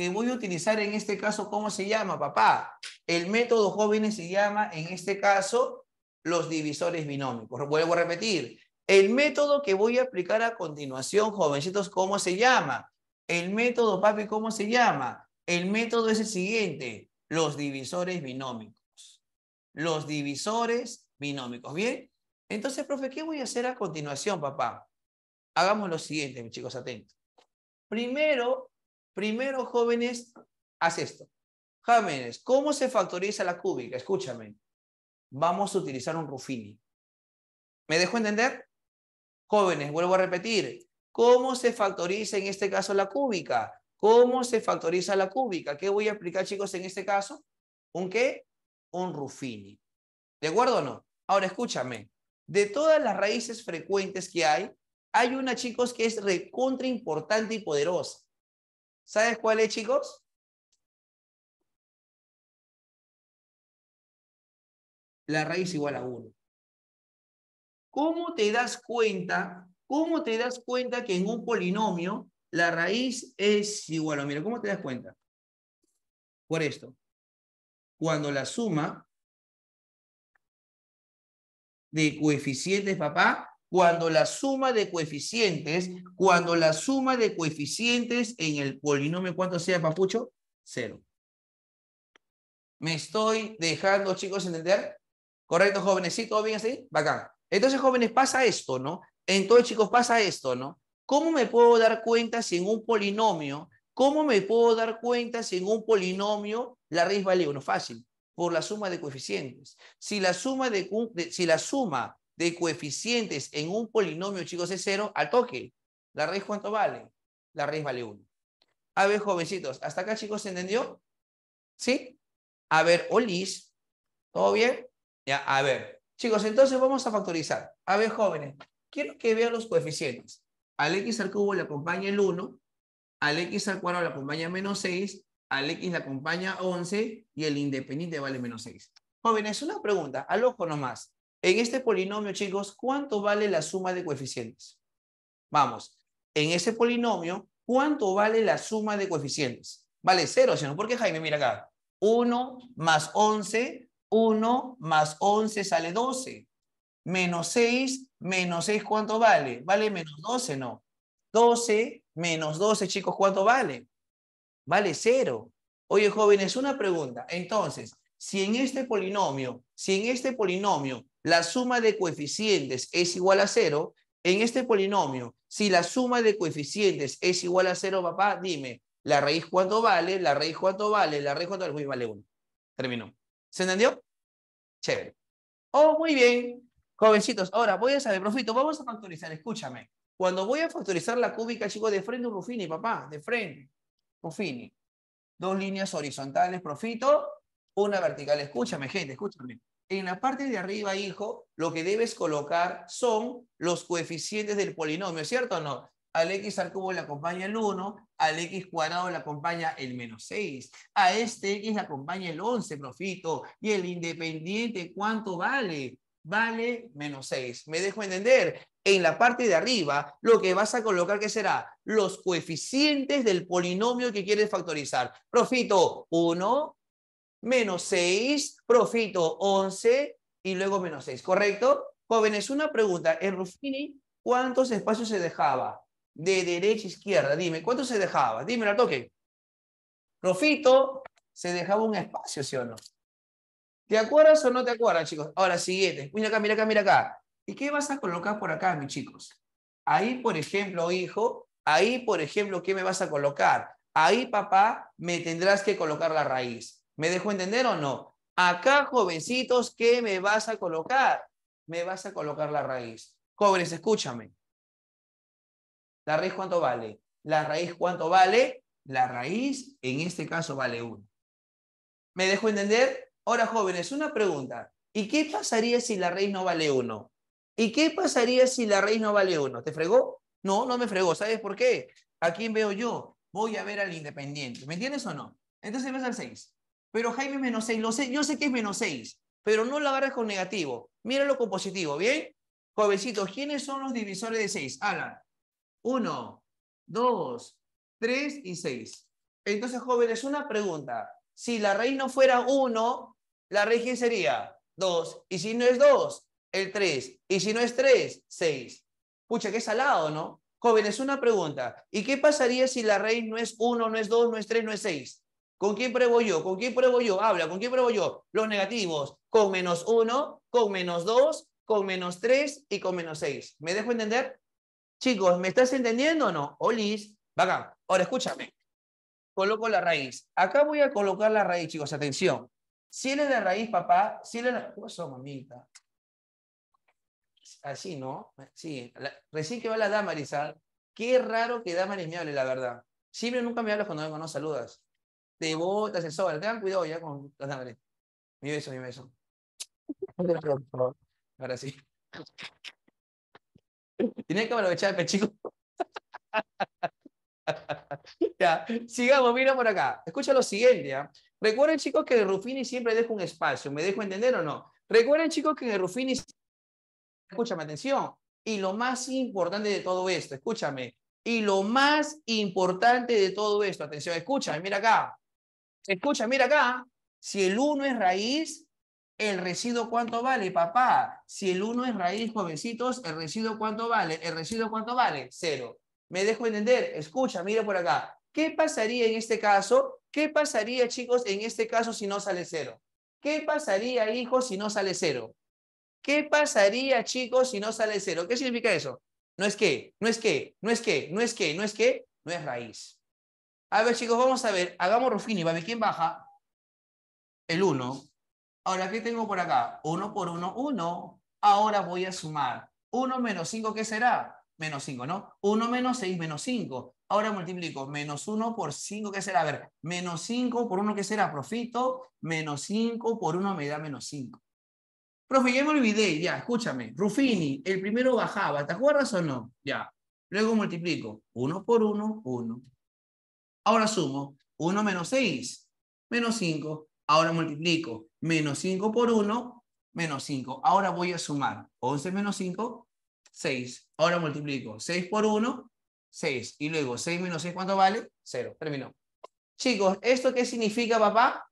B: que voy a utilizar en este caso,
A: ¿cómo se llama, papá? El método jóvenes se llama, en este caso, los divisores binómicos. Vuelvo a repetir, el método que voy a aplicar a continuación, jovencitos, ¿cómo se llama? El método, papi, ¿cómo se llama? El método es el siguiente, los divisores binómicos. Los divisores binómicos, ¿bien? Entonces, profe, ¿qué voy a hacer a continuación, papá? Hagamos lo siguiente, mis chicos, atentos. Primero, Primero, jóvenes, haz esto. Jóvenes, ¿cómo se factoriza la cúbica? Escúchame. Vamos a utilizar un Ruffini. ¿Me dejo entender? Jóvenes, vuelvo a repetir. ¿Cómo se factoriza en este caso la cúbica? ¿Cómo se factoriza la cúbica? ¿Qué voy a explicar, chicos, en este caso? ¿Un qué? Un Ruffini. ¿De acuerdo o no? Ahora, escúchame. De todas las raíces frecuentes que hay, hay una, chicos, que es
B: recontra importante y poderosa. ¿Sabes cuál es, chicos? La raíz igual a 1. ¿Cómo te das cuenta? ¿Cómo te das cuenta que en un polinomio la raíz es igual a 1? Mira, ¿cómo te das cuenta? Por esto. Cuando la suma
A: de coeficientes, papá, cuando la suma de coeficientes, cuando la suma de coeficientes en el polinomio, ¿cuánto sea, Papucho? Cero. ¿Me estoy dejando, chicos, entender? ¿Correcto, jóvenes? ¿Sí? ¿Todo bien así? Bacán. Entonces, jóvenes, pasa esto, ¿no? Entonces, chicos, pasa esto, ¿no? ¿Cómo me puedo dar cuenta si en un polinomio, cómo me puedo dar cuenta si en un polinomio la raíz vale uno? Fácil, por la suma de coeficientes. Si la suma de si la suma de coeficientes en un polinomio, chicos, es cero, al toque. ¿La raíz cuánto vale? La raíz vale 1. A ver, jovencitos, ¿hasta acá, chicos, se entendió? ¿Sí? A ver, Olis, ¿todo bien? Ya, a ver. Chicos, entonces vamos a factorizar. A ver, jóvenes, quiero que vean los coeficientes. Al x al cubo le acompaña el 1, al x al cuadrado le acompaña menos 6, al x le acompaña 11 y el independiente vale menos 6. Jóvenes, una pregunta, al ojo nomás. En este polinomio, chicos, ¿cuánto vale la suma de coeficientes? Vamos, en ese polinomio, ¿cuánto vale la suma de coeficientes? Vale cero, ¿sí no? Porque Jaime, mira acá. 1 más 11, 1 más 11 sale 12. Menos 6, menos 6, ¿cuánto vale? Vale menos 12, ¿no? 12 menos 12, chicos, ¿cuánto vale? Vale cero. Oye, jóvenes, una pregunta. Entonces, si en este polinomio, si en este polinomio la suma de coeficientes es igual a cero, en este polinomio, si la suma de coeficientes es igual a cero, papá, dime, la raíz cuánto vale, la raíz cuánto vale, la raíz cuánto vale, vale 1. Terminó. ¿Se entendió? Chévere. Oh, muy bien. Jovencitos, ahora voy a saber, profito, vamos a factorizar, escúchame. Cuando voy a factorizar la cúbica, chicos, de frente un papá, de frente. Rufini, Dos líneas horizontales, profito, una vertical. Escúchame, gente, escúchame en la parte de arriba, hijo, lo que debes colocar son los coeficientes del polinomio, ¿cierto o no? Al x al cubo le acompaña el 1, al x cuadrado le acompaña el menos 6, a este x le acompaña el 11, profito, y el independiente, ¿cuánto vale? Vale menos 6. ¿Me dejo entender? En la parte de arriba, lo que vas a colocar, ¿qué será? Los coeficientes del polinomio que quieres factorizar. Profito, 1, menos 6, profito 11 y luego menos 6, ¿correcto? Jóvenes, una pregunta. En Ruffini, ¿cuántos espacios se dejaba? De derecha a izquierda, dime, ¿cuántos se dejaba? Dime, la toque. Profito se dejaba un espacio, ¿sí o no? ¿Te acuerdas o no te acuerdas, chicos? Ahora, siguiente. Mira acá, mira acá, mira acá. ¿Y qué vas a colocar por acá, mis chicos? Ahí, por ejemplo, hijo, ahí, por ejemplo, ¿qué me vas a colocar? Ahí, papá, me tendrás que colocar la raíz. ¿Me dejó entender o no? Acá, jovencitos, ¿qué me vas a colocar? Me vas a colocar la raíz. Jóvenes, escúchame. ¿La raíz cuánto vale? ¿La raíz cuánto vale? La raíz, en este caso, vale 1. ¿Me dejó entender? Ahora, jóvenes, una pregunta. ¿Y qué pasaría si la raíz no vale 1? ¿Y qué pasaría si la raíz no vale 1? ¿Te fregó? No, no me fregó. ¿Sabes por qué? ¿A quién veo yo? Voy a ver al independiente. ¿Me entiendes o no? Entonces ves al 6. Pero Jaime menos 6, lo sé, yo sé que es menos 6, pero no la agarres con negativo. Míralo con positivo, ¿bien? Jovencito, ¿quiénes son los divisores de 6? Alan. 1, 2, 3 y 6. Entonces, jóvenes, una pregunta. Si la raíz no fuera 1, ¿la raíz quién sería? 2. Y si no es 2, el 3. Y si no es 3, 6. Pucha, qué salado, ¿no? Jóvenes, una pregunta. ¿Y qué pasaría si la raíz no es 1, no es 2, no es 3, no es 6? ¿Con quién pruebo yo? ¿Con quién pruebo yo? Habla, ¿con quién pruebo yo? Los negativos, con menos uno, con menos dos, con menos tres y con menos seis. ¿Me dejo entender? Chicos, ¿me estás entendiendo o no? Olis, acá. Ahora escúchame. Coloco la raíz. Acá voy a colocar la raíz, chicos, atención. Si eres de raíz, papá, si él es raíz. ¿Cómo son, mamita? Así, ¿no? Sí. Recién que va la Damaris, Qué raro que Damaris me hable, la verdad. Siempre nunca me hablas cuando vengo, no saludas te botas, se sobra. Tengan cuidado ya con las madres. Mi beso, mi beso. Ahora sí. tienes que aprovechar el ya, sigamos, mira por acá. Escucha lo siguiente. Recuerden, chicos, que Rufini siempre deja un espacio. ¿Me dejo entender o no? Recuerden, chicos, que Rufini... Escúchame, atención. Y lo más importante de todo esto, escúchame. Y lo más importante de todo esto, atención, escúchame, mira acá. Escucha, mira acá, si el 1 es raíz, ¿el residuo cuánto vale, papá? Si el 1 es raíz, jovencitos, ¿el residuo cuánto vale? ¿El residuo cuánto vale? Cero. ¿Me dejo entender? Escucha, mira por acá. ¿Qué pasaría en este caso? ¿Qué pasaría, chicos, en este caso si no sale cero? ¿Qué pasaría, hijo, si no sale cero? ¿Qué pasaría, chicos, si no sale cero? ¿Qué significa eso? No es que, no es que, no es que, no es que, no es que, no es raíz. A ver, chicos, vamos a ver. Hagamos Ruffini. ver, quién baja? El 1. Ahora, ¿qué tengo por acá? 1 por 1, 1. Ahora voy a sumar. 1 menos 5, ¿qué será? Menos 5, ¿no? 1 menos 6, menos 5. Ahora multiplico. Menos 1 por 5, ¿qué será? A ver, menos 5 por 1, ¿qué será? Profito. Menos 5 por 1 me da menos 5. Profe, ya me olvidé, ya, escúchame. Ruffini, el primero bajaba, ¿te acuerdas o no? Ya. Luego multiplico. 1 por 1, 1. Ahora sumo 1 menos 6, menos 5. Ahora multiplico menos 5 por 1, menos 5. Ahora voy a sumar 11 menos 5, 6. Ahora multiplico 6 por 1, 6. Y luego 6 menos 6, ¿cuánto vale? 0. Terminó. Chicos, ¿esto qué significa, papá?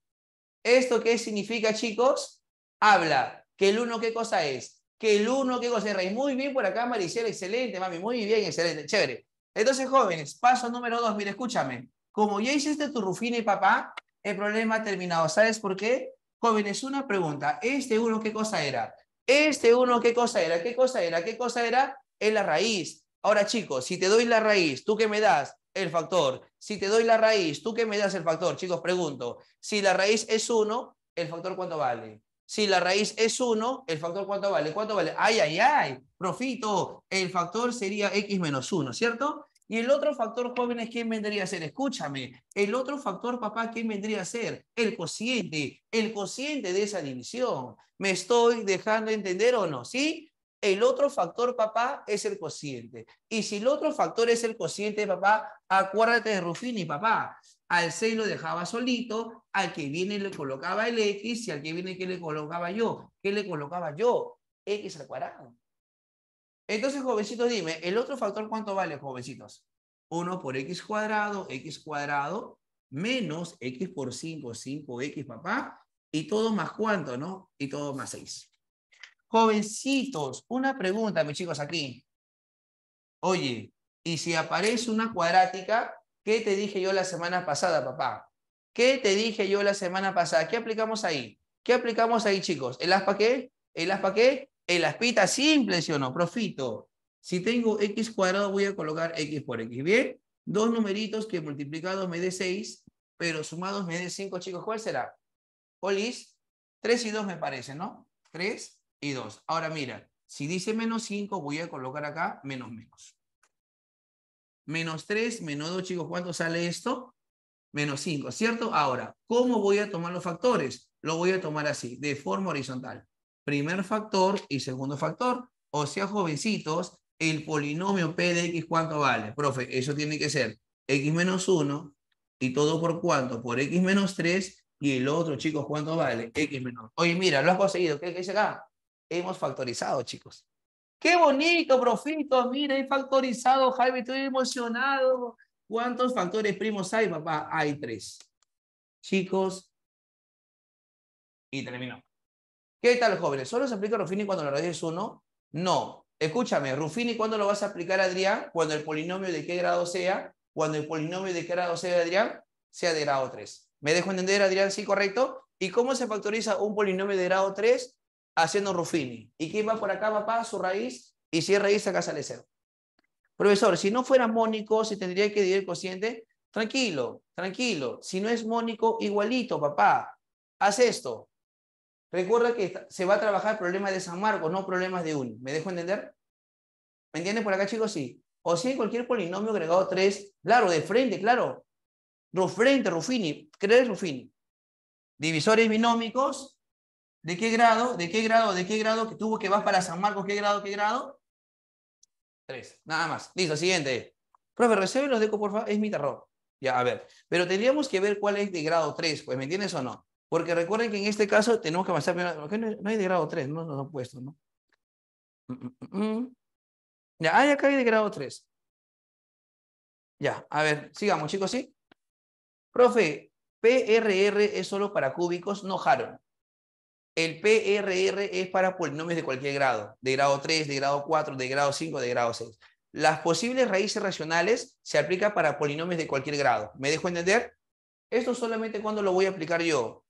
A: ¿Esto qué significa, chicos? Habla. ¿Que el 1 qué cosa es? Que el 1 qué cosa es, Muy bien por acá, Maricela. Excelente, mami. Muy bien, excelente. Chévere. Entonces, jóvenes, paso número 2. Mira, escúchame. Como ya hiciste tu rufina y papá, el problema ha terminado. ¿Sabes por qué? Jóvenes, una pregunta. ¿Este uno qué cosa era? ¿Este uno qué cosa era? ¿Qué cosa era? ¿Qué cosa era? Es la raíz. Ahora, chicos, si te doy la raíz, ¿tú qué me das? El factor. Si te doy la raíz, ¿tú qué me das el factor? Chicos, pregunto. Si la raíz es 1, ¿el factor cuánto vale? Si la raíz es 1, ¿el factor cuánto vale? ¿Cuánto vale? Ay, ay, ay, profito. El factor sería x menos 1, ¿cierto? Y el otro factor, jóvenes, ¿quién vendría a ser? Escúchame, el otro factor, papá, ¿quién vendría a ser? El cociente, el cociente de esa división. ¿Me estoy dejando entender o no? ¿Sí? El otro factor, papá, es el cociente. Y si el otro factor es el cociente, papá, acuérdate de Rufini, papá. Al 6 lo dejaba solito, al que viene le colocaba el X y al que viene que le colocaba yo. ¿Qué le colocaba yo? X al cuadrado. Entonces, jovencitos, dime, ¿el otro factor cuánto vale, jovencitos? 1 por x cuadrado, x cuadrado, menos x por 5, 5x, papá, y todo más cuánto, ¿no? Y todo más 6. Jovencitos, una pregunta, mis chicos, aquí. Oye, y si aparece una cuadrática, ¿qué te dije yo la semana pasada, papá? ¿Qué te dije yo la semana pasada? ¿Qué aplicamos ahí? ¿Qué aplicamos ahí, chicos? ¿El aspa qué? ¿El aspa qué? En las pitas simples, ¿sí o no? Profito. Si tengo x cuadrado, voy a colocar x por x. Bien, dos numeritos que multiplicados me dé 6, pero sumados me dé 5, chicos. ¿Cuál será? Polis, 3 y 2 me parece, ¿no? 3 y 2. Ahora mira, si dice menos 5, voy a colocar acá menos menos. Menos 3, menos 2, chicos, ¿cuánto sale esto? Menos 5, ¿cierto? Ahora, ¿cómo voy a tomar los factores? Lo voy a tomar así, de forma horizontal. Primer factor y segundo factor. O sea, jovencitos, el polinomio P de X cuánto vale. Profe, eso tiene que ser X menos 1 y todo por cuánto. Por X menos 3 y el otro, chicos, ¿cuánto vale? X menos. Oye, mira, lo has conseguido. ¿Qué, qué dice acá? Hemos factorizado, chicos. ¡Qué bonito, profito! Mira, he factorizado, Jaime, estoy emocionado. ¿Cuántos factores primos hay, papá? Hay tres. Chicos. Y terminó. ¿Qué tal, jóvenes? ¿Solo se aplica Ruffini cuando la raíz es 1? No. Escúchame, Ruffini, ¿cuándo lo vas a aplicar, Adrián? Cuando el polinomio de qué grado sea, cuando el polinomio de qué grado sea, Adrián, sea de grado 3. ¿Me dejo entender, Adrián? Sí, correcto. ¿Y cómo se factoriza un polinomio de grado 3? Haciendo Ruffini. ¿Y quién va por acá, papá? Su raíz. Y si es raíz, acá sale 0. Profesor, si no fuera mónico, se tendría que dividir el cociente. Tranquilo, tranquilo. Si no es mónico, igualito, papá. Haz esto. Recuerda que se va a trabajar problemas de San Marcos, no problemas de UNI. ¿Me dejo entender? ¿Me entienden por acá, chicos? Sí. O si en cualquier polinomio agregado 3, claro, de frente, claro. Frente, Ruffini, ¿crees Ruffini? Divisores binómicos, ¿de qué grado? ¿De qué grado? ¿De qué grado? Que tuvo que vas para San Marcos, ¿qué grado? ¿Qué grado? 3, nada más. Listo, siguiente. Profe, recibe los deco por favor, es mi terror. Ya, a ver. Pero tendríamos que ver cuál es de grado 3, pues, ¿me entiendes o no? Porque recuerden que en este caso tenemos que avanzar no, hay de grado 3, no nos han puesto, ¿no? Mm, mm, mm, ya, ah, acá hay de grado 3. Ya, a ver, sigamos, chicos, ¿sí? Profe, PRR es solo para cúbicos, no JARON. El PRR es para polinomios de cualquier grado, de grado 3, de grado 4, de grado 5, de grado 6. Las posibles raíces racionales se aplican para polinomios de cualquier grado. ¿Me dejo entender? Esto solamente cuando lo voy a aplicar yo.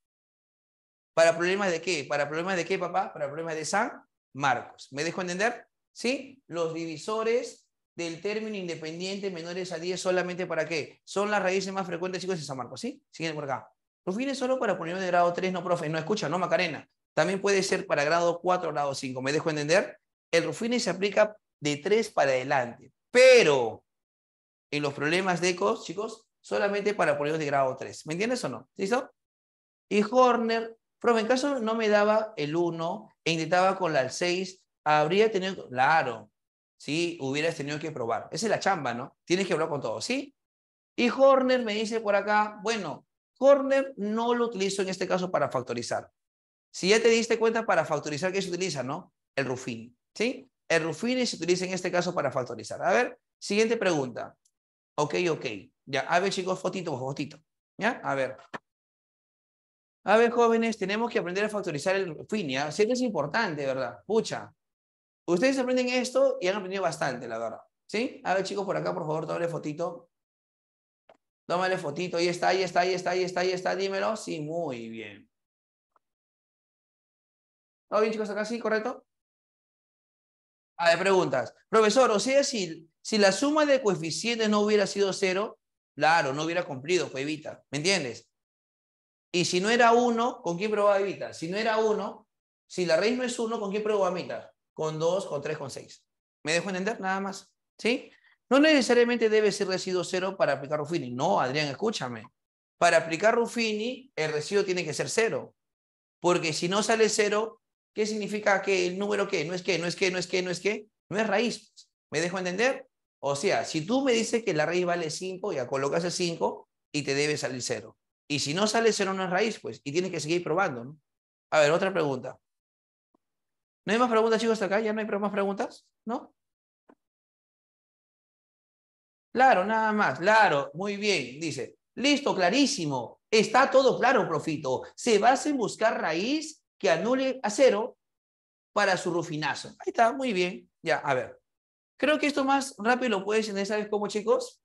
A: ¿Para problemas de qué? ¿Para problemas de qué, papá? Para problemas de San Marcos. ¿Me dejo entender? ¿Sí? Los divisores del término independiente menores a 10 solamente para qué? Son las raíces más frecuentes, chicos, de San Marcos. ¿Sí? Siguiente por acá. Rufines solo para problemas de grado 3, no, profe. No escucha, no, Macarena. También puede ser para grado 4 grado 5. ¿Me dejo entender? El Rufine se aplica de 3 para adelante. Pero en los problemas de ECOS, chicos, solamente para problemas de grado 3. ¿Me entiendes o no? ¿Listo? Y Horner Profe, en caso no me daba el 1 e intentaba con la 6, habría tenido, claro, sí, hubieras tenido que probar. Esa es la chamba, ¿no? Tienes que hablar con todo ¿sí? Y Horner me dice por acá, bueno, Horner no lo utilizo en este caso para factorizar. Si ya te diste cuenta, para factorizar, ¿qué se utiliza, no? El Rufini, ¿sí? El Rufini se utiliza en este caso para factorizar. A ver, siguiente pregunta. Ok, ok. Ya, a ver, chicos, fotito, fotito. ¿Ya? A ver, a ver, jóvenes, tenemos que aprender a factorizar el fin Sé que es importante, ¿verdad? Pucha. Ustedes aprenden esto y han aprendido bastante, la verdad. ¿Sí? A ver, chicos, por acá, por favor, tómale fotito. Tómale fotito. Ahí está, ahí está, ahí está, ahí está, ahí está. Dímelo. Sí, muy bien. ¿Todo bien, chicos? ¿Acá sí? ¿Correcto? A ver, preguntas. Profesor, o sea, si, si la suma de coeficientes no hubiera sido cero, claro, no hubiera cumplido, fue evita. ¿Me entiendes? Y si no era uno, ¿con quién probaba Evita? Si no era uno, si la raíz no es uno, ¿con quién probaba Evita? Con dos, con tres, con seis. ¿Me dejo entender? Nada más. ¿Sí? No necesariamente debe ser residuo cero para aplicar Ruffini. No, Adrián, escúchame. Para aplicar Ruffini, el residuo tiene que ser cero. Porque si no sale cero, ¿qué significa que el número qué? No es que, no es que, no es que, no es que. No es raíz. ¿Me dejo entender? O sea, si tú me dices que la raíz vale 5, ya colocas el 5 y te debe salir cero. Y si no sale, será una raíz, pues,
B: y tienes que seguir probando. ¿no? A ver, otra pregunta. ¿No hay más preguntas, chicos, hasta acá? ¿Ya no hay más preguntas? ¿No? Claro,
A: nada más. Claro, muy bien. Dice, listo, clarísimo. Está todo claro, profito. Se basa en buscar raíz que anule a cero para su rufinazo. Ahí está, muy bien. Ya, a ver. Creo que esto más rápido lo puedes entender, ¿sabes cómo, chicos?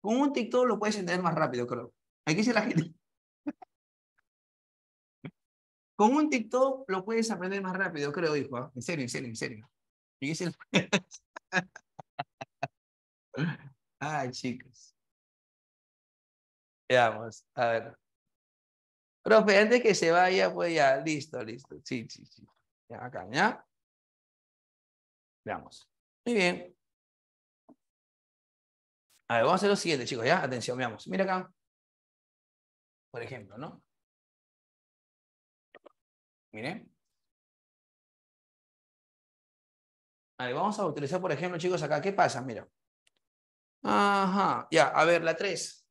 A: Con un TikTok lo puedes entender más rápido, creo. Aquí dice la gente. Con un TikTok lo puedes aprender más rápido, creo, hijo. ¿ah? En serio, en serio,
B: en serio. Ay, chicos. Veamos, a ver. Profe, antes que se vaya, pues ya, listo, listo. Sí, sí, sí. Ya, acá, ¿ya? Veamos. Muy bien. A ver, vamos a hacer lo siguiente, chicos, ¿ya? Atención, veamos. Mira acá por ejemplo, ¿no? Miren. ver, vamos a utilizar, por ejemplo, chicos, acá. ¿Qué pasa? Mira. Ajá, ya, a ver, la 3.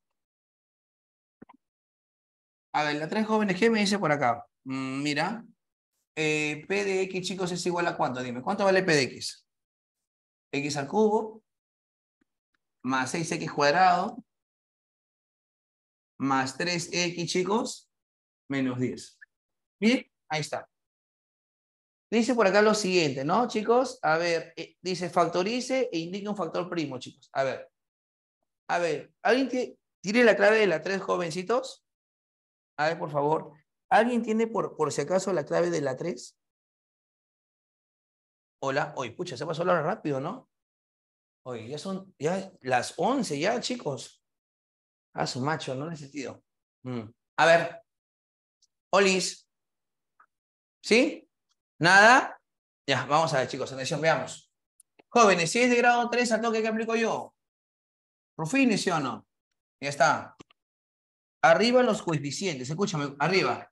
B: A ver, la 3
A: jóvenes, ¿qué me dice por acá? Mm, mira, eh, P de X, chicos, es igual a cuánto, dime,
B: ¿cuánto vale P de X? X al cubo, más 6X cuadrado, más 3x, chicos, menos 10. Bien, ahí está. Dice por acá lo siguiente,
A: ¿no, chicos? A ver, eh, dice factorice e indique un factor primo, chicos. A ver. A ver, ¿alguien tiene la clave de la 3, jovencitos? A ver, por favor. ¿Alguien tiene por, por si acaso la clave de la 3? Hola. hoy pucha, se pasó la hora rápido, ¿no? hoy ya son ya las 11 ya, chicos. Ah, su macho, no en ese sentido. Mm. A ver. Olis. ¿Sí? ¿Nada? Ya, vamos a ver, chicos. Atención, veamos. Jóvenes, si es de grado 3 ¿a toque que aplico yo. Rufines, ¿sí o no? Ya está. Arriba los coeficientes. Escúchame, arriba.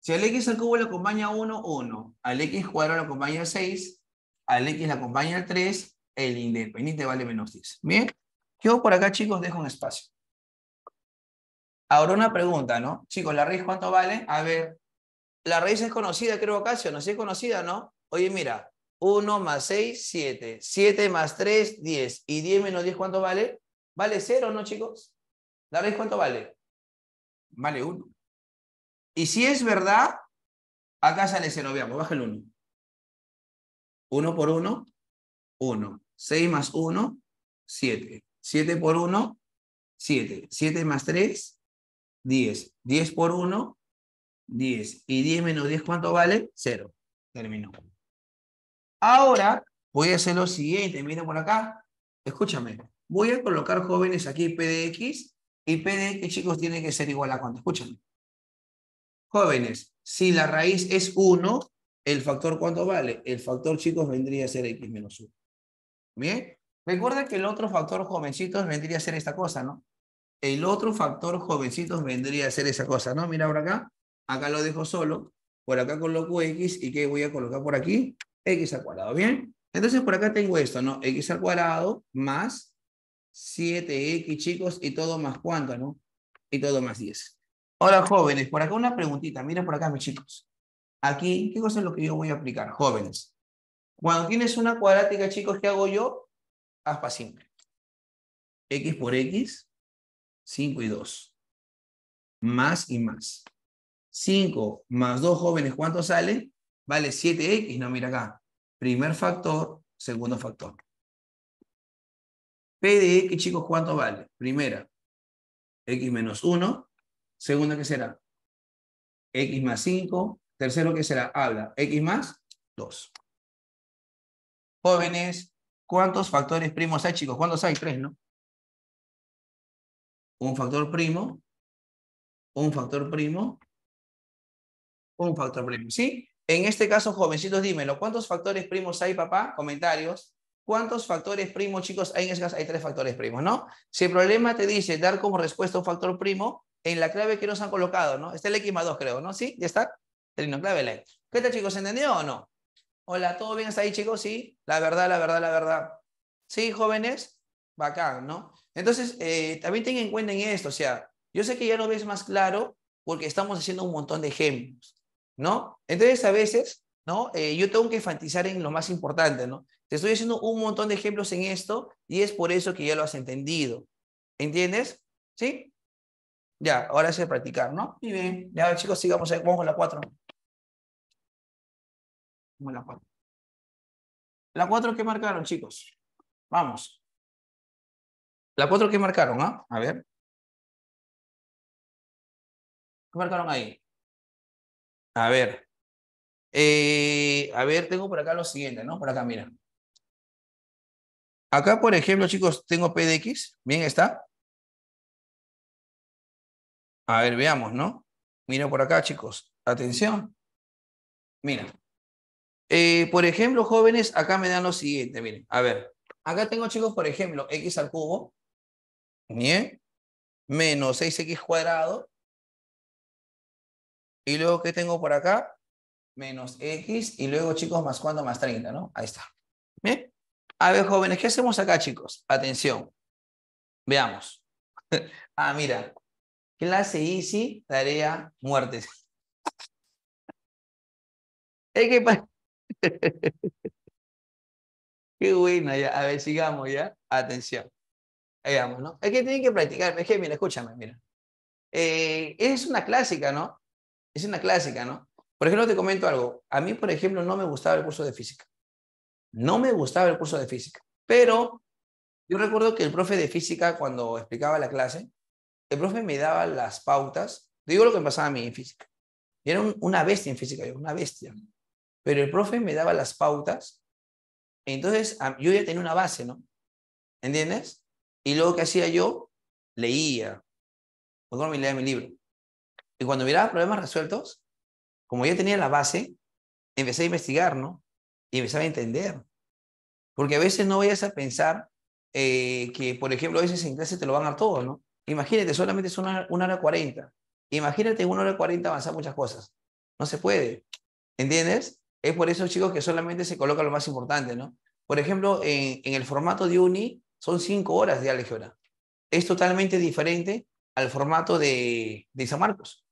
A: Si al x al cubo le acompaña 1, 1. Al x cuadrado le acompaña 6. Al x le acompaña 3. El independiente vale menos 10. Bien. Yo por acá, chicos, dejo un espacio. Ahora una pregunta, ¿no? Chicos, la raíz cuánto vale? A ver, la raíz es conocida, creo, Casio, no sé si es conocida, ¿no? Oye, mira, 1 más 6, 7. 7 más 3, 10. ¿Y 10 menos 10 cuánto vale? ¿Vale
B: 0, no, chicos? ¿La raíz cuánto vale? Vale 1. Y si es verdad, acá sale 0. Veamos, baja el 1.
A: 1 por 1, 1. 6 más 1, 7. 7 por 1, 7. 7 más 3, 10. 10 por 1, 10. Y 10 menos 10, ¿cuánto vale? 0. Terminó. Ahora voy a hacer lo siguiente. Miren por acá. Escúchame. Voy a colocar jóvenes aquí p de x. Y p de x, chicos, tiene que ser igual a cuánto. Escúchame. Jóvenes, si la raíz es 1, ¿el factor cuánto vale? El factor, chicos, vendría a ser X menos 1. ¿Bien? Recuerden que el otro factor, jovencitos, vendría a ser esta cosa, ¿no? El otro factor, jovencitos, vendría a ser esa cosa, ¿no? Mira por acá, acá lo dejo solo, por acá coloco X, ¿y qué voy a colocar por aquí? X al cuadrado, ¿bien? Entonces por acá tengo esto, ¿no? X al cuadrado más 7X, chicos, y todo más cuánto, ¿no? Y todo más 10. Ahora, jóvenes, por acá una preguntita, Mira por acá, mis chicos. Aquí, ¿qué cosa es lo que yo voy a aplicar, jóvenes? Cuando tienes una cuadrática, chicos, ¿qué hago yo? Haz simple.
B: X por X 5 y 2. Más y más.
A: 5 más 2 jóvenes, ¿cuánto sale? Vale 7x, no, mira acá. Primer factor, segundo factor. P de x, chicos, ¿cuánto vale? Primera, x menos 1. Segunda, ¿qué será? x más 5. Tercero, ¿qué será? Habla, x más 2.
B: Jóvenes, ¿cuántos factores primos hay, chicos? ¿Cuántos hay? 3, ¿no? un factor primo, un factor primo, un factor primo, ¿sí? En este caso, jovencitos, dímelo, ¿cuántos factores primos
A: hay, papá? Comentarios. ¿Cuántos factores primos, chicos? Hay en este caso hay tres factores primos, ¿no? Si el problema te dice dar como respuesta un factor primo, en la clave que nos han colocado, ¿no? Está el X más 2, creo, ¿no? ¿Sí? ¿Ya está? clave light. ¿Qué tal, chicos? ¿Entendió o no? Hola, ¿todo bien hasta ahí, chicos? Sí, la verdad, la verdad, la verdad. ¿Sí, jóvenes? Bacán, ¿no? Entonces, eh, también ten en cuenta en esto, o sea, yo sé que ya lo ves más claro porque estamos haciendo un montón de ejemplos, ¿no? Entonces, a veces, ¿no? Eh, yo tengo que enfatizar en lo más importante, ¿no? Te estoy haciendo un montón de ejemplos en esto y es por eso que ya lo has entendido.
B: ¿Entiendes? ¿Sí? Ya, ahora es el practicar, ¿no? Muy bien. Ya, chicos, sigamos. Vamos con la cuatro. Vamos la cuatro. La cuatro que marcaron, chicos. Vamos. La cuatro que marcaron, ¿ah? A ver. ¿Qué marcaron ahí? A ver. Eh, a ver, tengo por acá lo siguiente, ¿no? Por acá, mira. Acá, por ejemplo, chicos, tengo P de X. ¿Bien está? A ver, veamos, ¿no? Mira por acá, chicos. Atención. Mira. Eh, por ejemplo, jóvenes,
A: acá me dan lo siguiente. Miren, a ver. Acá tengo, chicos, por ejemplo, X al cubo. Bien. menos 6x cuadrado. Y luego, ¿qué tengo por acá? Menos x. Y luego, chicos, más cuánto, más 30, ¿no? Ahí está. ¿Bien? A ver, jóvenes, ¿qué hacemos acá, chicos? Atención. Veamos.
B: ah, mira.
A: Clase easy, tarea
B: muertes. es que... Qué buena. ya. A ver, sigamos, ya. Atención digamos, ¿no? Es
A: que tienen que practicar. Es mira, escúchame, mira. Eh, es una clásica, ¿no? Es una clásica, ¿no? Por ejemplo, te comento algo. A mí, por ejemplo, no me gustaba el curso de física. No me gustaba el curso de física. Pero yo recuerdo que el profe de física, cuando explicaba la clase, el profe me daba las pautas. Digo lo que me pasaba a mí en física. Era una bestia en física, yo, una bestia. Pero el profe me daba las pautas. Entonces, yo ya tenía una base, ¿no? ¿Entiendes? Y luego que hacía yo, leía. no me leía mi libro. Y cuando miraba problemas resueltos, como ya tenía la base, empecé a investigar, ¿no? Y empecé a entender. Porque a veces no vayas a pensar eh, que, por ejemplo, a veces en clase te lo van a dar todo, ¿no? Imagínate, solamente es una, una hora cuarenta. Imagínate en una hora cuarenta avanzar muchas cosas. No se puede. ¿Entiendes? Es por eso, chicos, que solamente se coloca lo más importante, ¿no? Por ejemplo, en, en el formato de uni, son cinco horas de alejora Es totalmente diferente al formato de, de San Marcos,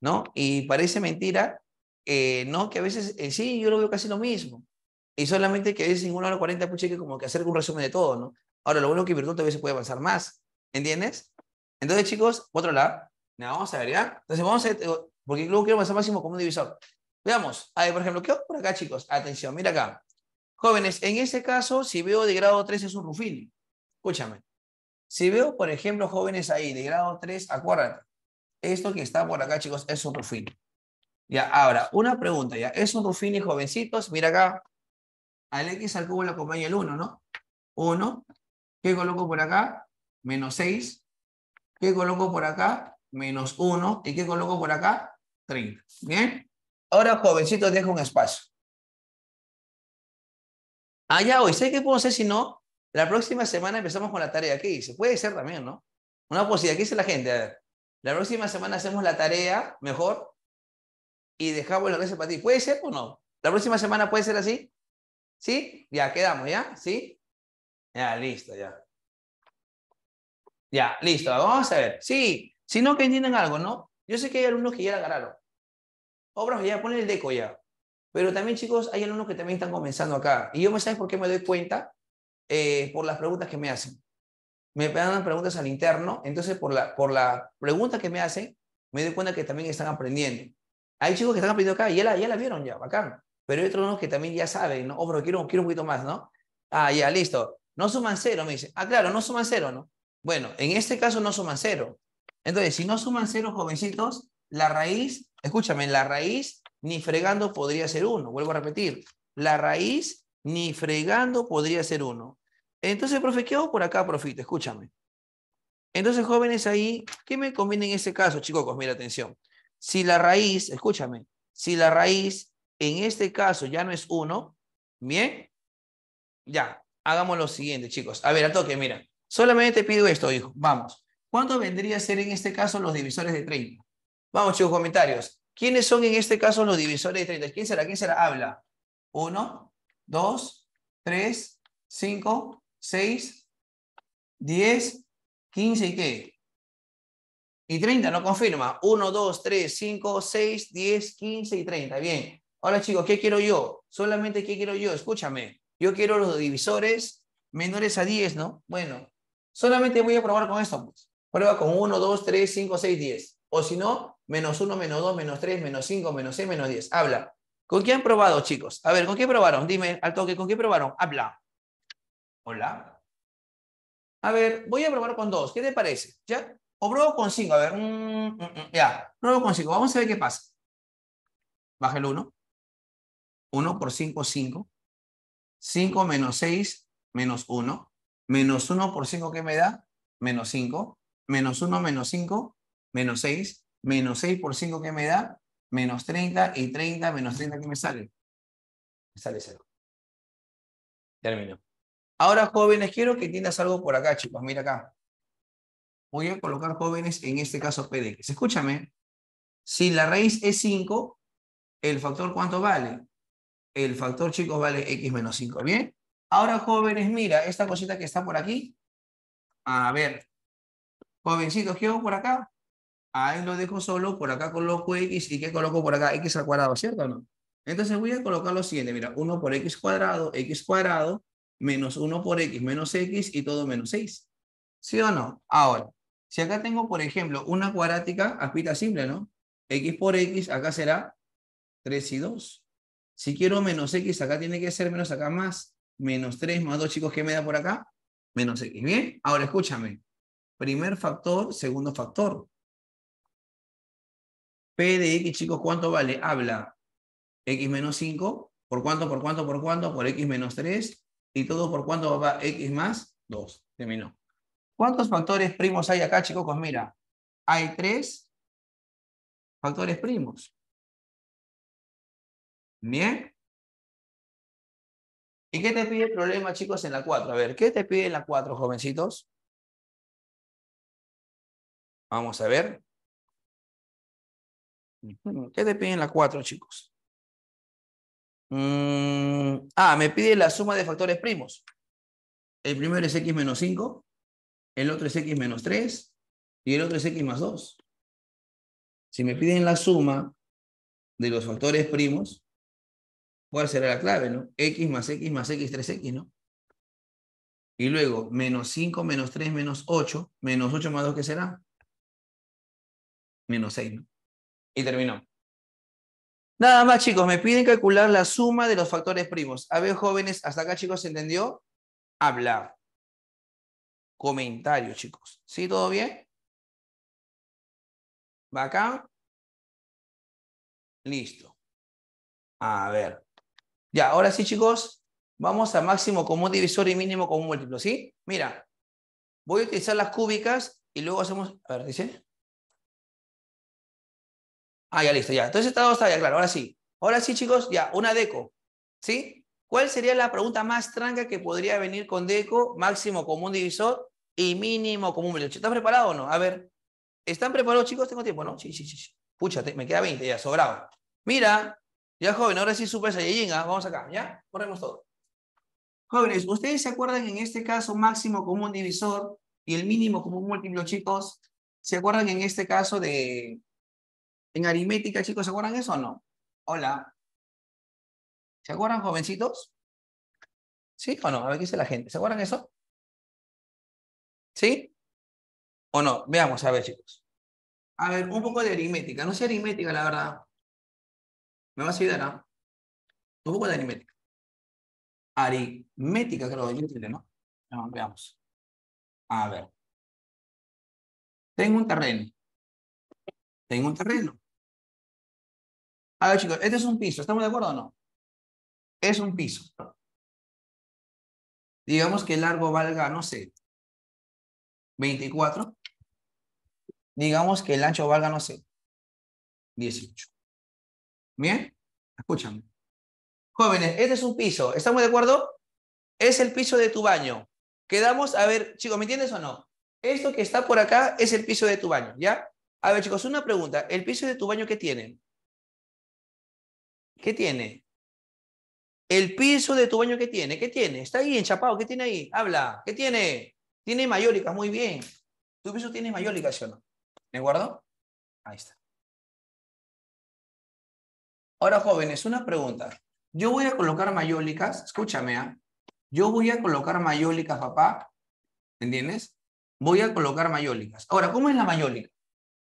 A: ¿no? Y parece mentira, eh, ¿no? Que a veces, eh, sí, yo lo veo casi lo mismo. Y solamente que a veces en una hora cuarenta pues, que como que hacer un resumen de todo, ¿no? Ahora, lo bueno es que virtual a se puede avanzar más, ¿entiendes? Entonces, chicos, otro lado, vamos a ver, ¿ya? Entonces, vamos a eh, porque luego quiero avanzar máximo como un divisor. Veamos, por ejemplo, ¿qué por acá, chicos? Atención, mira acá. Jóvenes, en este caso, si veo de grado 3 es un rufín. Escúchame. Si veo, por ejemplo, jóvenes ahí de grado 3, acuérdate, esto que está por acá, chicos, es un Rufini. Ya, ahora, una pregunta, ya, es un Rufini jovencitos, mira acá, al X al cubo le acompaña el 1, ¿no? 1, ¿qué coloco por acá? Menos 6, ¿qué coloco por acá? Menos 1, ¿y qué coloco por acá? 30, ¿bien? Ahora, jovencitos, dejo un espacio. Allá ah, hoy, sé qué puedo hacer si no, la próxima semana empezamos con la tarea ¿Qué se Puede ser también, ¿no? Una posibilidad. ¿Qué dice la gente? A ver. La próxima semana hacemos la tarea mejor y dejamos el resto para ti. ¿Puede ser o no? ¿La próxima semana puede ser así? ¿Sí? Ya, quedamos, ¿ya? ¿Sí? Ya, listo, ya. Ya, listo. Vamos a ver. Sí. Si no, que entiendan algo, ¿no? Yo sé que hay alumnos que ya la agarraron. Obras ya, ponen el deco ya. Pero también, chicos, hay alumnos que también están comenzando acá. Y yo me sabes por qué me doy cuenta eh, por las preguntas que me hacen. Me dan preguntas al interno, entonces por la, por la pregunta que me hacen, me doy cuenta que también están aprendiendo. Hay chicos que están aprendiendo acá, ya la, ya la vieron, ya, bacán. Pero hay otros que también ya saben, ¿no? Oh, pero quiero, quiero un poquito más, ¿no? Ah, ya, listo. No suman cero, me dice. Ah, claro, no suman cero, ¿no? Bueno, en este caso no suman cero. Entonces, si no suman cero, jovencitos, la raíz, escúchame, la raíz ni fregando podría ser uno. Vuelvo a repetir, la raíz ni fregando podría ser uno. Entonces, profe, ¿qué hago por acá, profita Escúchame. Entonces, jóvenes ahí, ¿qué me conviene en este caso, chicos? Mira, atención. Si la raíz, escúchame, si la raíz en este caso ya no es 1, bien, ya, hagamos lo siguiente, chicos. A ver, a toque, mira. Solamente pido esto, hijo. Vamos. ¿Cuánto vendría a ser en este caso los divisores de 30? Vamos, chicos, comentarios. ¿Quiénes son en este caso los divisores de 30? ¿Quién será? ¿Quién será? Habla. 1, 2, 3, 5, 6, 10, 15 y qué? Y 30, ¿no? Confirma. 1, 2, 3, 5, 6, 10, 15 y 30. Bien. Ahora chicos, ¿qué quiero yo? Solamente ¿qué quiero yo? Escúchame. Yo quiero los divisores menores a 10, ¿no? Bueno, solamente voy a probar con esto. Pues. Prueba con 1, 2, 3, 5, 6, 10. O si no, menos 1, menos 2, menos 3, menos 5, menos 6, menos 10. Habla. ¿Con qué han probado, chicos? A ver, ¿con qué probaron? Dime al toque, ¿con qué probaron? Habla. Hola. A ver, voy a probar con 2. ¿Qué te parece? O pruebo con 5. A ver, mm, mm, mm, ya, pruebo con 5, Vamos a ver qué pasa. Baja el 1. 1 por 5, 5. 5 menos 6, menos 1. Menos 1 por 5, ¿qué me da? Menos 5. Menos 1, menos 5, menos 6. Menos 6 por 5, ¿qué me da? Menos 30. Y 30, menos 30, ¿qué me sale? Me sale 0. Termino. Ahora, jóvenes, quiero que entiendas algo por acá, chicos. Mira acá. Voy a colocar jóvenes, en este caso PDX. Escúchame. Si la raíz es 5, ¿el factor cuánto vale? El factor, chicos, vale x menos 5. ¿Bien? Ahora, jóvenes, mira, esta cosita que está por aquí. A ver. Jovencitos, ¿qué hago por acá? Ahí lo dejo solo, por acá coloco x, ¿y qué coloco por acá? x al cuadrado, ¿cierto o no? Entonces voy a colocar lo siguiente, mira, 1 por x cuadrado, x cuadrado, menos 1 por x menos x y todo menos 6. ¿Sí o no? Ahora, si acá tengo, por ejemplo, una cuadrática, aspita simple, ¿no? x por x, acá será 3 y 2. Si quiero menos x, acá tiene que ser menos acá más. Menos 3 más 2, chicos, ¿qué me da por acá? Menos x. Bien, ahora escúchame. Primer factor, segundo factor. P de x, chicos, ¿cuánto vale? Habla x menos 5. ¿Por cuánto? ¿Por cuánto? ¿Por cuánto? Por x menos 3 y todo por cuánto, va x más 2. Terminó. ¿Cuántos factores
B: primos hay acá, chicos? Pues mira, hay tres factores primos. Bien. ¿Y qué te pide el problema, chicos, en la 4? A ver, ¿qué te pide en la 4, jovencitos? Vamos a ver. ¿Qué te pide en la 4, chicos? Mm, ah, me pide la
A: suma de factores primos. El primero es x menos 5, el otro es x menos 3 y el otro es x más 2. Si me piden la suma de los factores primos, ¿cuál será la clave? ¿no? X más X más X, 3X, ¿no? Y luego, menos 5 menos 3 menos 8, menos 8 más 2, ¿qué será? Menos 6, ¿no? Y terminó. Nada más, chicos, me piden calcular la suma de los factores primos. A ver, jóvenes, hasta
B: acá, chicos, ¿se entendió? Hablar. Comentario, chicos. ¿Sí? ¿Todo bien? ¿Va acá? Listo. A ver. Ya, ahora sí, chicos,
A: vamos a máximo común divisor y mínimo común múltiplo, ¿sí? Mira, voy a utilizar las cúbicas y luego hacemos... A ver, dice... Ah, ya listo, ya. Entonces todo está ya claro. Ahora sí. Ahora sí, chicos, ya, una deco. ¿Sí? ¿Cuál sería la pregunta más tranca que podría venir con deco, máximo común divisor y mínimo común múltiplo. ¿Estás preparado o no? A ver. ¿Están preparados, chicos? Tengo tiempo, ¿no? Sí, sí, sí. Púchate, me queda 20, ya, sobrado. Mira, ya joven, ahora sí Super Ya, ¿ah? vamos acá, ¿ya? Corremos todo. Jóvenes, ¿ustedes se acuerdan en este caso máximo común divisor y el mínimo común múltiplo, chicos? ¿Se acuerdan en este caso de, en aritmética, chicos, ¿se
B: acuerdan eso o no? Hola. ¿Se acuerdan, jovencitos? ¿Sí o no? A ver qué dice la gente. ¿Se acuerdan eso? ¿Sí? ¿O no? Veamos, a ver, chicos. A ver, un poco de aritmética. No sé aritmética, la verdad. Me va a ayudar, ¿no? ¿ah? Un poco de aritmética. Aritmética, creo yo entiendo, ¿no? No, veamos. A ver. Tengo un terreno. Tengo un terreno. A ver, chicos, este es un piso. ¿Estamos de acuerdo o no? Es un piso. Digamos que el largo valga, no sé, 24. Digamos que el ancho valga, no sé, 18.
A: ¿Bien? Escúchame. Jóvenes, este es un piso. ¿Estamos de acuerdo? Es el piso de tu baño. Quedamos, a ver, chicos, ¿me entiendes o no? Esto que está por acá es el piso de tu baño, ¿ya? A ver, chicos, una pregunta. ¿El piso de tu baño qué tiene? ¿Qué tiene? El piso de tu baño, ¿qué tiene? ¿Qué tiene? Está ahí enchapado, ¿qué tiene ahí? Habla, ¿qué tiene? Tiene mayólicas, muy bien. Tu piso tiene mayólicas, o no? ¿Me guardo? Ahí está. Ahora, jóvenes, una pregunta. Yo voy a colocar mayólicas, escúchame, ¿ah? Yo voy a colocar mayólicas, papá. ¿Me ¿Entiendes? Voy a colocar mayólicas. Ahora, ¿cómo es la mayólica?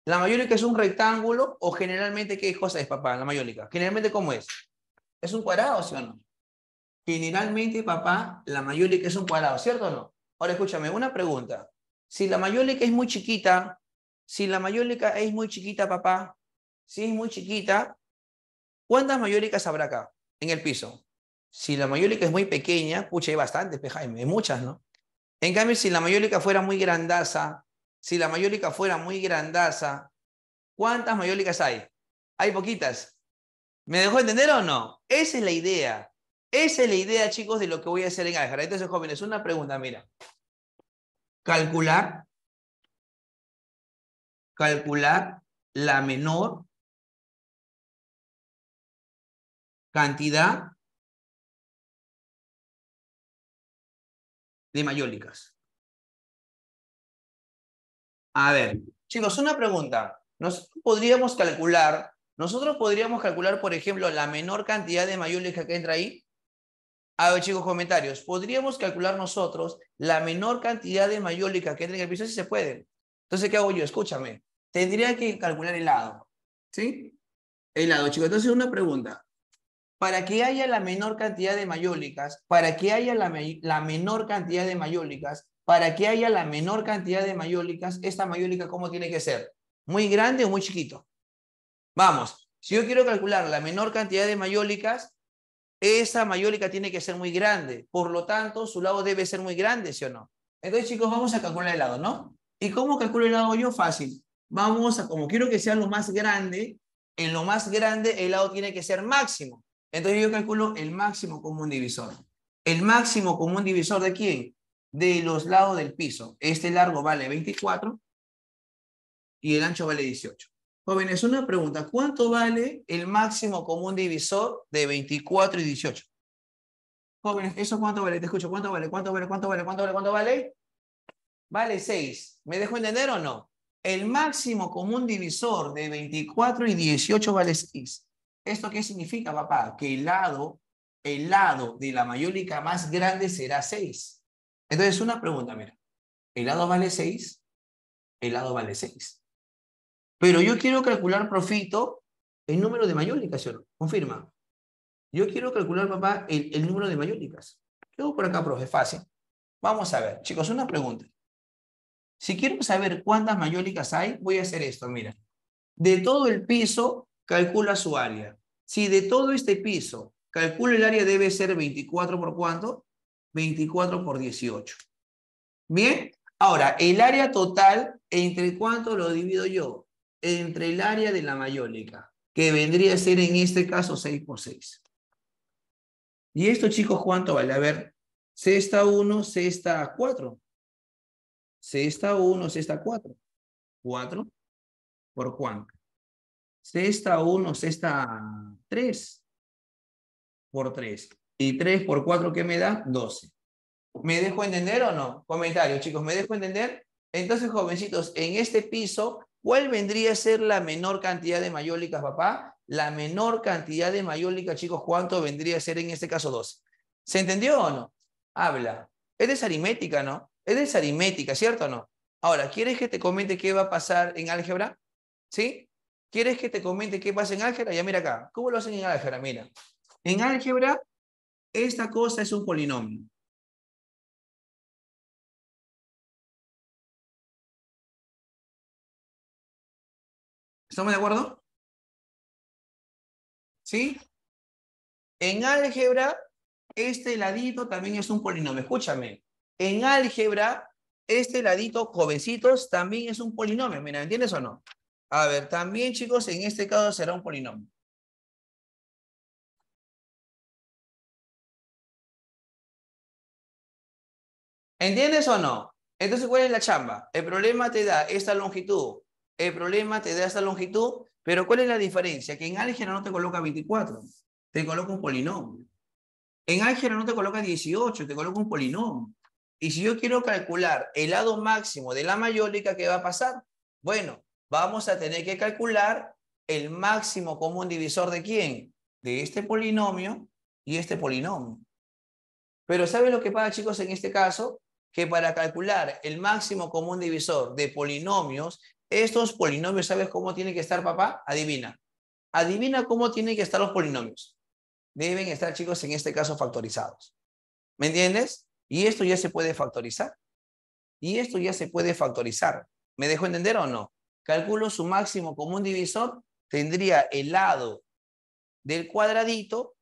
A: La mayólica es un rectángulo o generalmente, ¿qué cosa es, papá? La mayólica. Generalmente, ¿cómo es? ¿Es un cuadrado, sí o no? Generalmente, papá, la mayólica es un cuadrado, ¿cierto o no? Ahora escúchame, una pregunta. Si la mayólica es muy chiquita, si la mayólica es muy chiquita, papá, si es muy chiquita, ¿cuántas mayólicas habrá acá en el piso? Si la mayólica es muy pequeña, pucha, hay bastantes, hay muchas, ¿no? En cambio, si la mayólica fuera muy grandaza, si la mayólica fuera muy grandaza, ¿cuántas mayólicas hay? Hay poquitas. ¿Me dejó entender o no? Esa es la idea. Esa es la idea, chicos, de lo que voy
B: a hacer en álgebra. Entonces, jóvenes, una pregunta, mira. Calcular. Calcular la menor cantidad de mayólicas. A ver, chicos, una pregunta. Nos podríamos calcular, nosotros
A: podríamos calcular, por ejemplo, la menor cantidad de mayólica que entra ahí. A ver, chicos, comentarios. ¿Podríamos calcular nosotros la menor cantidad de mayólica que entra en el piso? Si se puede. Entonces, ¿qué hago yo? Escúchame. Tendría que calcular el lado. ¿Sí? El lado, chicos. Entonces, una pregunta. Para que haya la menor cantidad de mayólicas, para que haya la, la menor cantidad de mayólicas, para que haya la menor cantidad de mayólicas, esta mayólica, ¿cómo tiene que ser? ¿Muy grande o muy chiquito? Vamos, si yo quiero calcular la menor cantidad de mayólicas, esa mayólica tiene que ser muy grande. Por lo tanto, su lado debe ser muy grande, ¿sí o no? Entonces, chicos, vamos a calcular el lado, ¿no? ¿Y cómo calculo el lado yo? Fácil. Vamos a, como quiero que sea lo más grande, en lo más grande el lado tiene que ser máximo. Entonces yo calculo el máximo común divisor. ¿El máximo común divisor de quién? de los lados del piso. Este largo vale 24 y el ancho vale 18. Jóvenes, una pregunta. ¿Cuánto vale el máximo común divisor de 24 y 18? Jóvenes, ¿eso cuánto vale? Te escucho. ¿Cuánto vale? ¿Cuánto vale? ¿Cuánto vale? ¿Cuánto vale? ¿Cuánto vale? Vale 6. ¿Me dejo entender o no? El máximo común divisor de 24 y 18 vale 6. ¿Esto qué significa, papá? Que el lado, el lado de la mayólica más grande será 6. Entonces, una pregunta, mira, el lado vale 6, el lado vale 6. Pero yo quiero calcular profito el número de mayólicas, ¿sí Confirma. Yo quiero calcular, papá, el, número de mayólicas. ¿Qué por acá, profe? Fácil. Vamos a ver, chicos, una pregunta. Si quiero saber cuántas mayólicas hay, voy a hacer esto, mira. De todo el piso, calcula su área. Si de todo este piso, calcula el área debe ser 24 por cuánto, 24 por 18. Bien, ahora, el área total, ¿entre cuánto lo divido yo? Entre el área de la mayólica, que vendría a ser en este caso 6 por 6. ¿Y esto, chicos, cuánto vale? A ver, sexta 1, sexta 4. Sexta 1, sexta 4. 4 por cuánto. Sexta 1, sexta 3 por 3. Y 3 por 4, ¿qué me da? 12. ¿Me dejo entender o no? Comentario, chicos, ¿me dejo entender? Entonces, jovencitos, en este piso, ¿cuál vendría a ser la menor cantidad de mayólicas, papá? La menor cantidad de mayólicas, chicos, ¿cuánto vendría a ser en este caso 12? ¿Se entendió o no? Habla. Eres aritmética, ¿no? Eres aritmética, ¿cierto o no? Ahora, ¿quieres que te comente qué va a pasar en álgebra? ¿Sí? ¿Quieres que te comente qué pasa en álgebra? Ya mira
B: acá. ¿Cómo lo hacen en álgebra? Mira. En álgebra esta cosa es un polinomio. ¿Estamos de acuerdo? ¿Sí? En álgebra, este ladito también
A: es un polinomio. Escúchame. En álgebra, este ladito, jovencitos, también
B: es un polinomio. Mira, ¿entiendes o no? A ver, también, chicos, en este caso será un polinomio. ¿Entiendes o no? Entonces, ¿cuál es la chamba? El problema te
A: da esta longitud. El problema te da esta longitud, pero ¿cuál es la diferencia? Que en álgebra no te coloca 24, te coloca un polinomio. En álgebra no te coloca 18, te coloca un polinomio. Y si yo quiero calcular el lado máximo de la mayólica, ¿qué va a pasar? Bueno, vamos a tener que calcular el máximo común divisor de quién? De este polinomio y este polinomio. Pero ¿sabes lo que pasa, chicos, en este caso? que para calcular el máximo común divisor de polinomios, estos polinomios, ¿sabes cómo tienen que estar, papá? Adivina. Adivina cómo tienen que estar los polinomios. Deben estar, chicos, en este caso factorizados. ¿Me entiendes? Y esto ya se puede factorizar. Y esto ya se puede factorizar. ¿Me dejo entender o no? Calculo su máximo común divisor. Tendría el lado del cuadradito.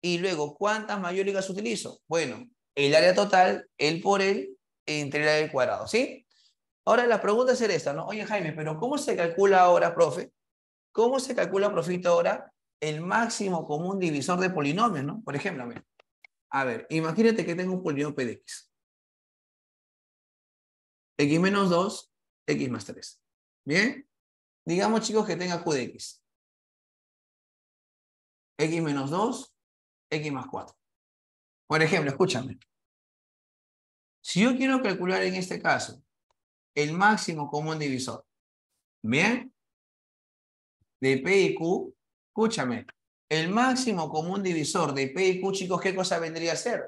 A: Y luego, ¿cuántas mayólicas utilizo? Bueno, el área total, el por el, entre el área del cuadrado, ¿sí? Ahora la pregunta es esta, ¿no? Oye, Jaime, pero ¿cómo se calcula ahora, profe? ¿Cómo se calcula, profito, ahora el máximo común divisor de polinomios, ¿no? Por ejemplo, a ver, a ver imagínate
B: que tengo un polinomio p de x. x menos 2, x más 3. ¿Bien? Digamos, chicos, que tenga q de x. x menos 2, x más 4. Por ejemplo, escúchame. Si yo quiero calcular en este caso el máximo común divisor, ¿bien? De P y Q,
A: escúchame, el máximo común divisor de P y Q, chicos, ¿qué cosa vendría a ser?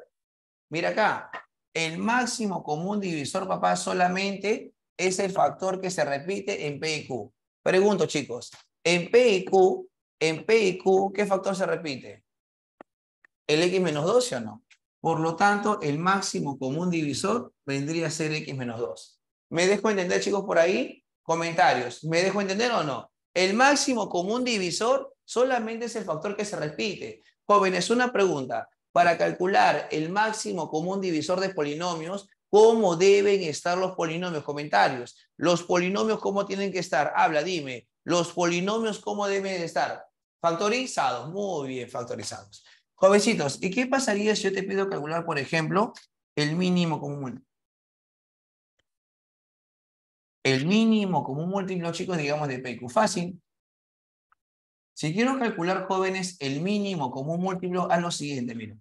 A: Mira acá, el máximo común divisor, papá, solamente es el factor que se repite en P y Q. Pregunto, chicos, en P y Q, en P y Q, ¿qué factor se repite? ¿El X menos 12 o no? Por lo tanto, el máximo común divisor vendría a ser x menos 2. ¿Me dejo entender, chicos, por ahí? Comentarios. ¿Me dejo entender o no? El máximo común divisor solamente es el factor que se repite. Jóvenes, una pregunta. Para calcular el máximo común divisor de polinomios, ¿cómo deben estar los polinomios? Comentarios. Los polinomios, ¿cómo tienen que estar? Habla, dime. Los polinomios, ¿cómo deben estar? Factorizados. Muy bien, factorizados. Jovencitos, ¿y qué pasaría si yo te pido calcular, por
B: ejemplo, el mínimo común? El mínimo común múltiplo, chicos, digamos, de PQ. Fácil. Si quiero
A: calcular, jóvenes, el mínimo común múltiplo, haz lo siguiente, mira.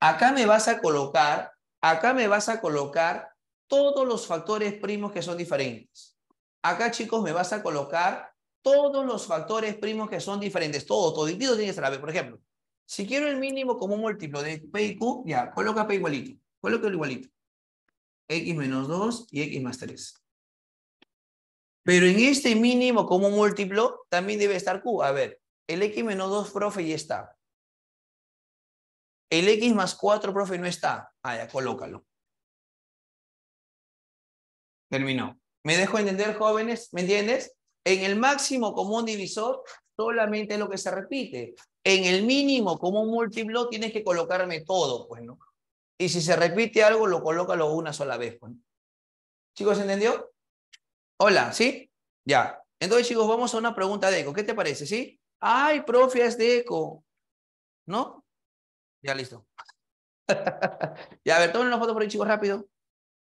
A: Acá me vas a colocar, acá me vas a colocar todos los factores primos que son diferentes. Acá, chicos, me vas a colocar todos los factores primos que son diferentes. Todo, todo. Y tiene que estar. por ejemplo, si quiero el mínimo como múltiplo de P y Q, ya, coloca P igualito. Coloca el igualito. X menos 2 y X más 3. Pero en este mínimo como múltiplo también debe estar Q. A ver, el X menos
B: 2, profe, ya está. El X más 4, profe, no está. Ah, ya, colócalo. Terminó. ¿Me dejo entender,
A: jóvenes? ¿Me entiendes? En el máximo común divisor solamente lo que se repite en el mínimo, como un múltiplo, tienes que colocarme todo, pues, ¿no? Y si se repite algo, lo colócalo una sola vez, pues. ¿no? ¿Chicos, entendió? Hola, ¿sí? Ya. Entonces, chicos, vamos a una pregunta de eco. ¿Qué te parece, sí? Ay, profe, es de eco. ¿No? Ya, listo. ya, a ver, tomen una foto por ahí, chicos, rápido.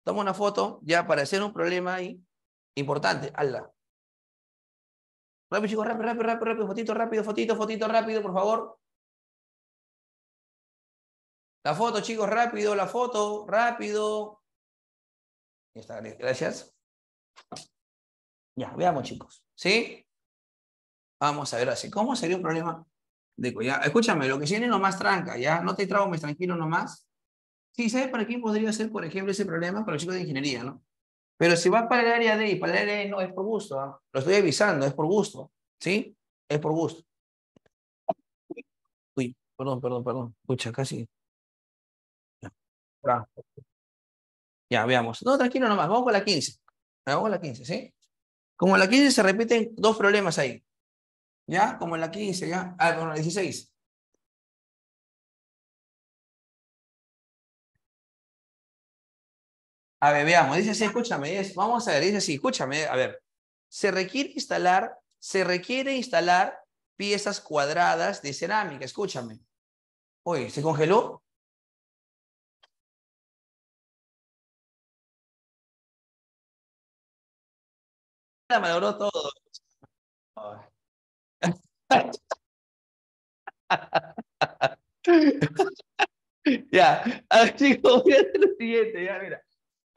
A: Toma una foto, ya, para hacer un problema ahí.
B: Importante, Hala. Rápido, chicos, rápido, rápido, rápido, rápido, fotito, rápido, fotito, fotito, rápido, por favor. La foto, chicos, rápido, la foto, rápido. Ya está, gracias.
A: Ya, veamos, chicos. ¿Sí? Vamos a ver así. ¿Cómo sería un problema de ya, Escúchame, lo que lo más tranca, ¿ya? No te traumas tranquilo nomás. Sí, ¿sabes para quién podría ser, por ejemplo, ese problema? Para los chicos de ingeniería, ¿no? Pero si vas para el área D y para el
B: área E no es por gusto, ¿ah?
A: lo estoy avisando, es por gusto, ¿sí? Es por gusto.
B: Uy, perdón, perdón, perdón. Escucha, casi. Ya, veamos. No, tranquilo nomás, vamos con la 15. Vamos con la 15, ¿sí? Como en la 15 se repiten dos problemas ahí. ¿Ya? Como en la 15, ¿ya? Ah, bueno, 16. A ver, veamos. Dice así, escúchame. vamos a ver. Dice así, escúchame.
A: A ver. Se requiere instalar, se requiere instalar piezas cuadradas
B: de cerámica. Escúchame. Oye, ¿se congeló? Me logró todo. ya, así
A: como lo siguiente, ya, mira.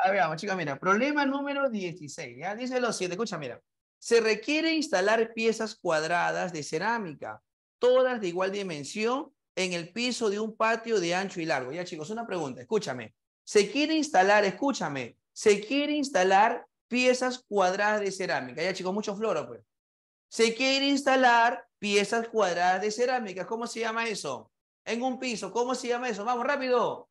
A: A ver, vamos, chicos, mira, problema número 16, ¿ya? Dice lo siguiente, escucha, mira. Se requiere instalar piezas cuadradas de cerámica, todas de igual dimensión, en el piso de un patio de ancho y largo. Ya, chicos, una pregunta, escúchame. Se quiere instalar, escúchame, se quiere instalar piezas cuadradas de cerámica. Ya, chicos, mucho floro, pues. Se quiere instalar piezas cuadradas de cerámica. ¿Cómo se llama eso? En un piso. ¿Cómo se llama eso? Vamos, rápido.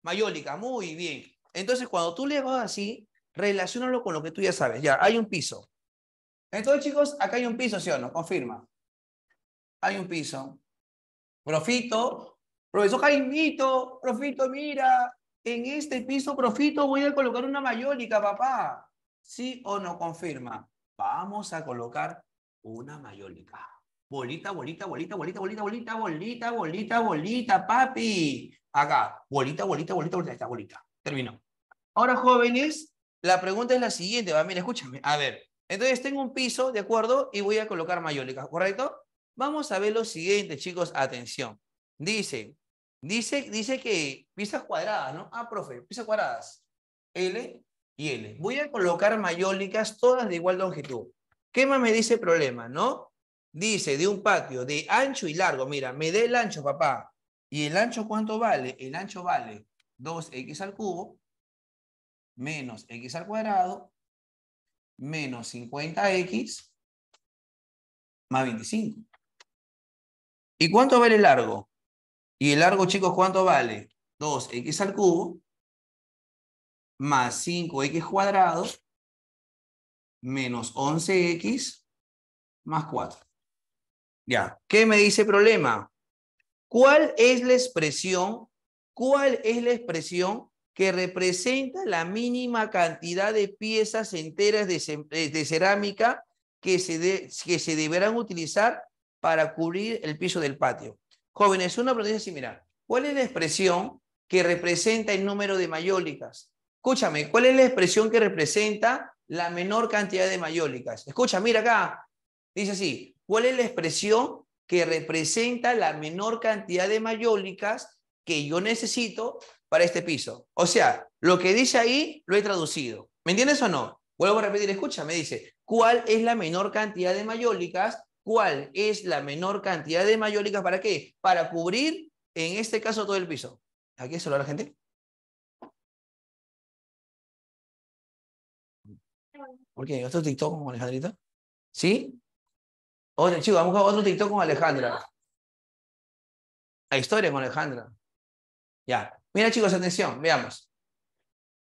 A: Mayólica, muy bien. Entonces, cuando tú le vas así, relacionalo con lo que tú ya sabes. Ya, hay un piso. Entonces, chicos, acá hay un piso, ¿sí o no? Confirma. Hay un piso. Profito, profesor Jaimito, profito, mira, en este piso, profito, voy a colocar una mayólica, papá. ¿Sí o no? Confirma. Vamos a colocar una mayólica. Bolita, bolita, bolita, bolita, bolita, bolita, bolita, bolita, bolita, papi. Acá, bolita, bolita, bolita, bolita, esta bolita. Terminó. Ahora, jóvenes, la pregunta es la siguiente. Va, mira, escúchame. A ver, entonces tengo un piso, ¿de acuerdo? Y voy a colocar mayólicas, ¿correcto? Vamos a ver lo siguiente, chicos. Atención. Dice, dice, dice que piezas cuadradas, ¿no? Ah, profe, piezas cuadradas. L y L. Voy a colocar mayólicas todas de igual longitud. ¿Qué más me dice el problema, no? Dice, de un patio de ancho y largo. Mira, me dé el ancho, papá. ¿Y el ancho cuánto vale? El ancho vale
B: 2x al cubo menos x al cuadrado menos 50x más 25.
A: ¿Y cuánto vale el largo? Y el largo, chicos, ¿cuánto vale? 2x al cubo
B: más 5x cuadrado menos 11x más 4. Ya, ¿qué me dice
A: el problema? ¿Cuál es la expresión? ¿Cuál es la expresión que representa la mínima cantidad de piezas enteras de, eh, cerámica que se, que se deberán utilizar para cubrir el piso del patio. Jóvenes, una pregunta similar. ¿Cuál es la expresión que representa el número de mayólicas? Escúchame, ¿cuál es la expresión que representa la menor cantidad de mayólicas? Escucha, mira acá. Dice así, ¿cuál es la expresión que representa la menor cantidad de mayólicas que yo necesito para este piso. O sea, lo que dice ahí lo he traducido. ¿Me entiendes o no? Vuelvo a repetir, escucha, me dice, ¿cuál es la menor cantidad de mayólicas? ¿Cuál es la menor cantidad de
B: mayólicas para qué? Para cubrir, en este caso, todo el piso. ¿Aquí se lo la gente? ¿Por qué? ¿Otro TikTok con Alejandrita? ¿Sí? Chicos, chico, vamos a otro TikTok con Alejandra. Hay
A: historia con Alejandra.
B: Ya. Mira, chicos, atención,
A: veamos.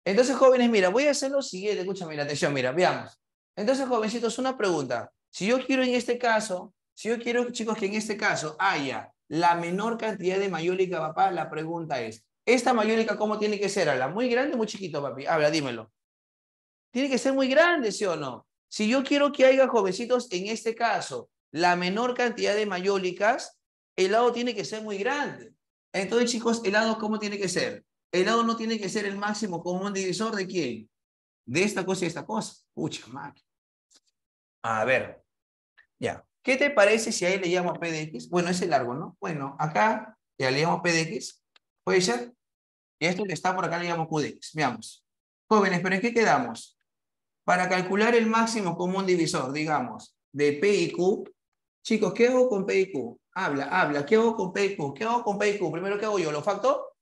A: Entonces, jóvenes, mira, voy a hacer lo siguiente, escúchame mira atención, mira, veamos. Entonces, jovencitos, una pregunta. Si yo quiero en este caso, si yo quiero, chicos, que en este caso haya la menor cantidad de mayólica, papá, la pregunta es, ¿esta mayólica cómo tiene que ser? ¿A la muy grande o muy chiquito, papi? Habla, dímelo. Tiene que ser muy grande, ¿sí o no? Si yo quiero que haya jovencitos, en este caso, la menor cantidad de mayólicas, el lado tiene que ser muy grande. Entonces, chicos, el lado, ¿cómo tiene que ser? El lado no tiene que ser el máximo común divisor de quién? De esta cosa y esta cosa. Pucha, madre! A ver, ya. ¿Qué te parece si ahí le llamo P de X? Bueno, es el largo, ¿no? Bueno, acá ya le llamo P de X. ¿Puede ser? Y esto que está por acá le llamo Q de X. Veamos. Jóvenes, ¿pero en qué quedamos? Para calcular el máximo común divisor, digamos, de P y Q, chicos, ¿qué hago con P y Q? Habla, habla. ¿Qué hago con PQ? ¿Qué hago con PQ? Primero, ¿qué hago yo? ¿Lo factor?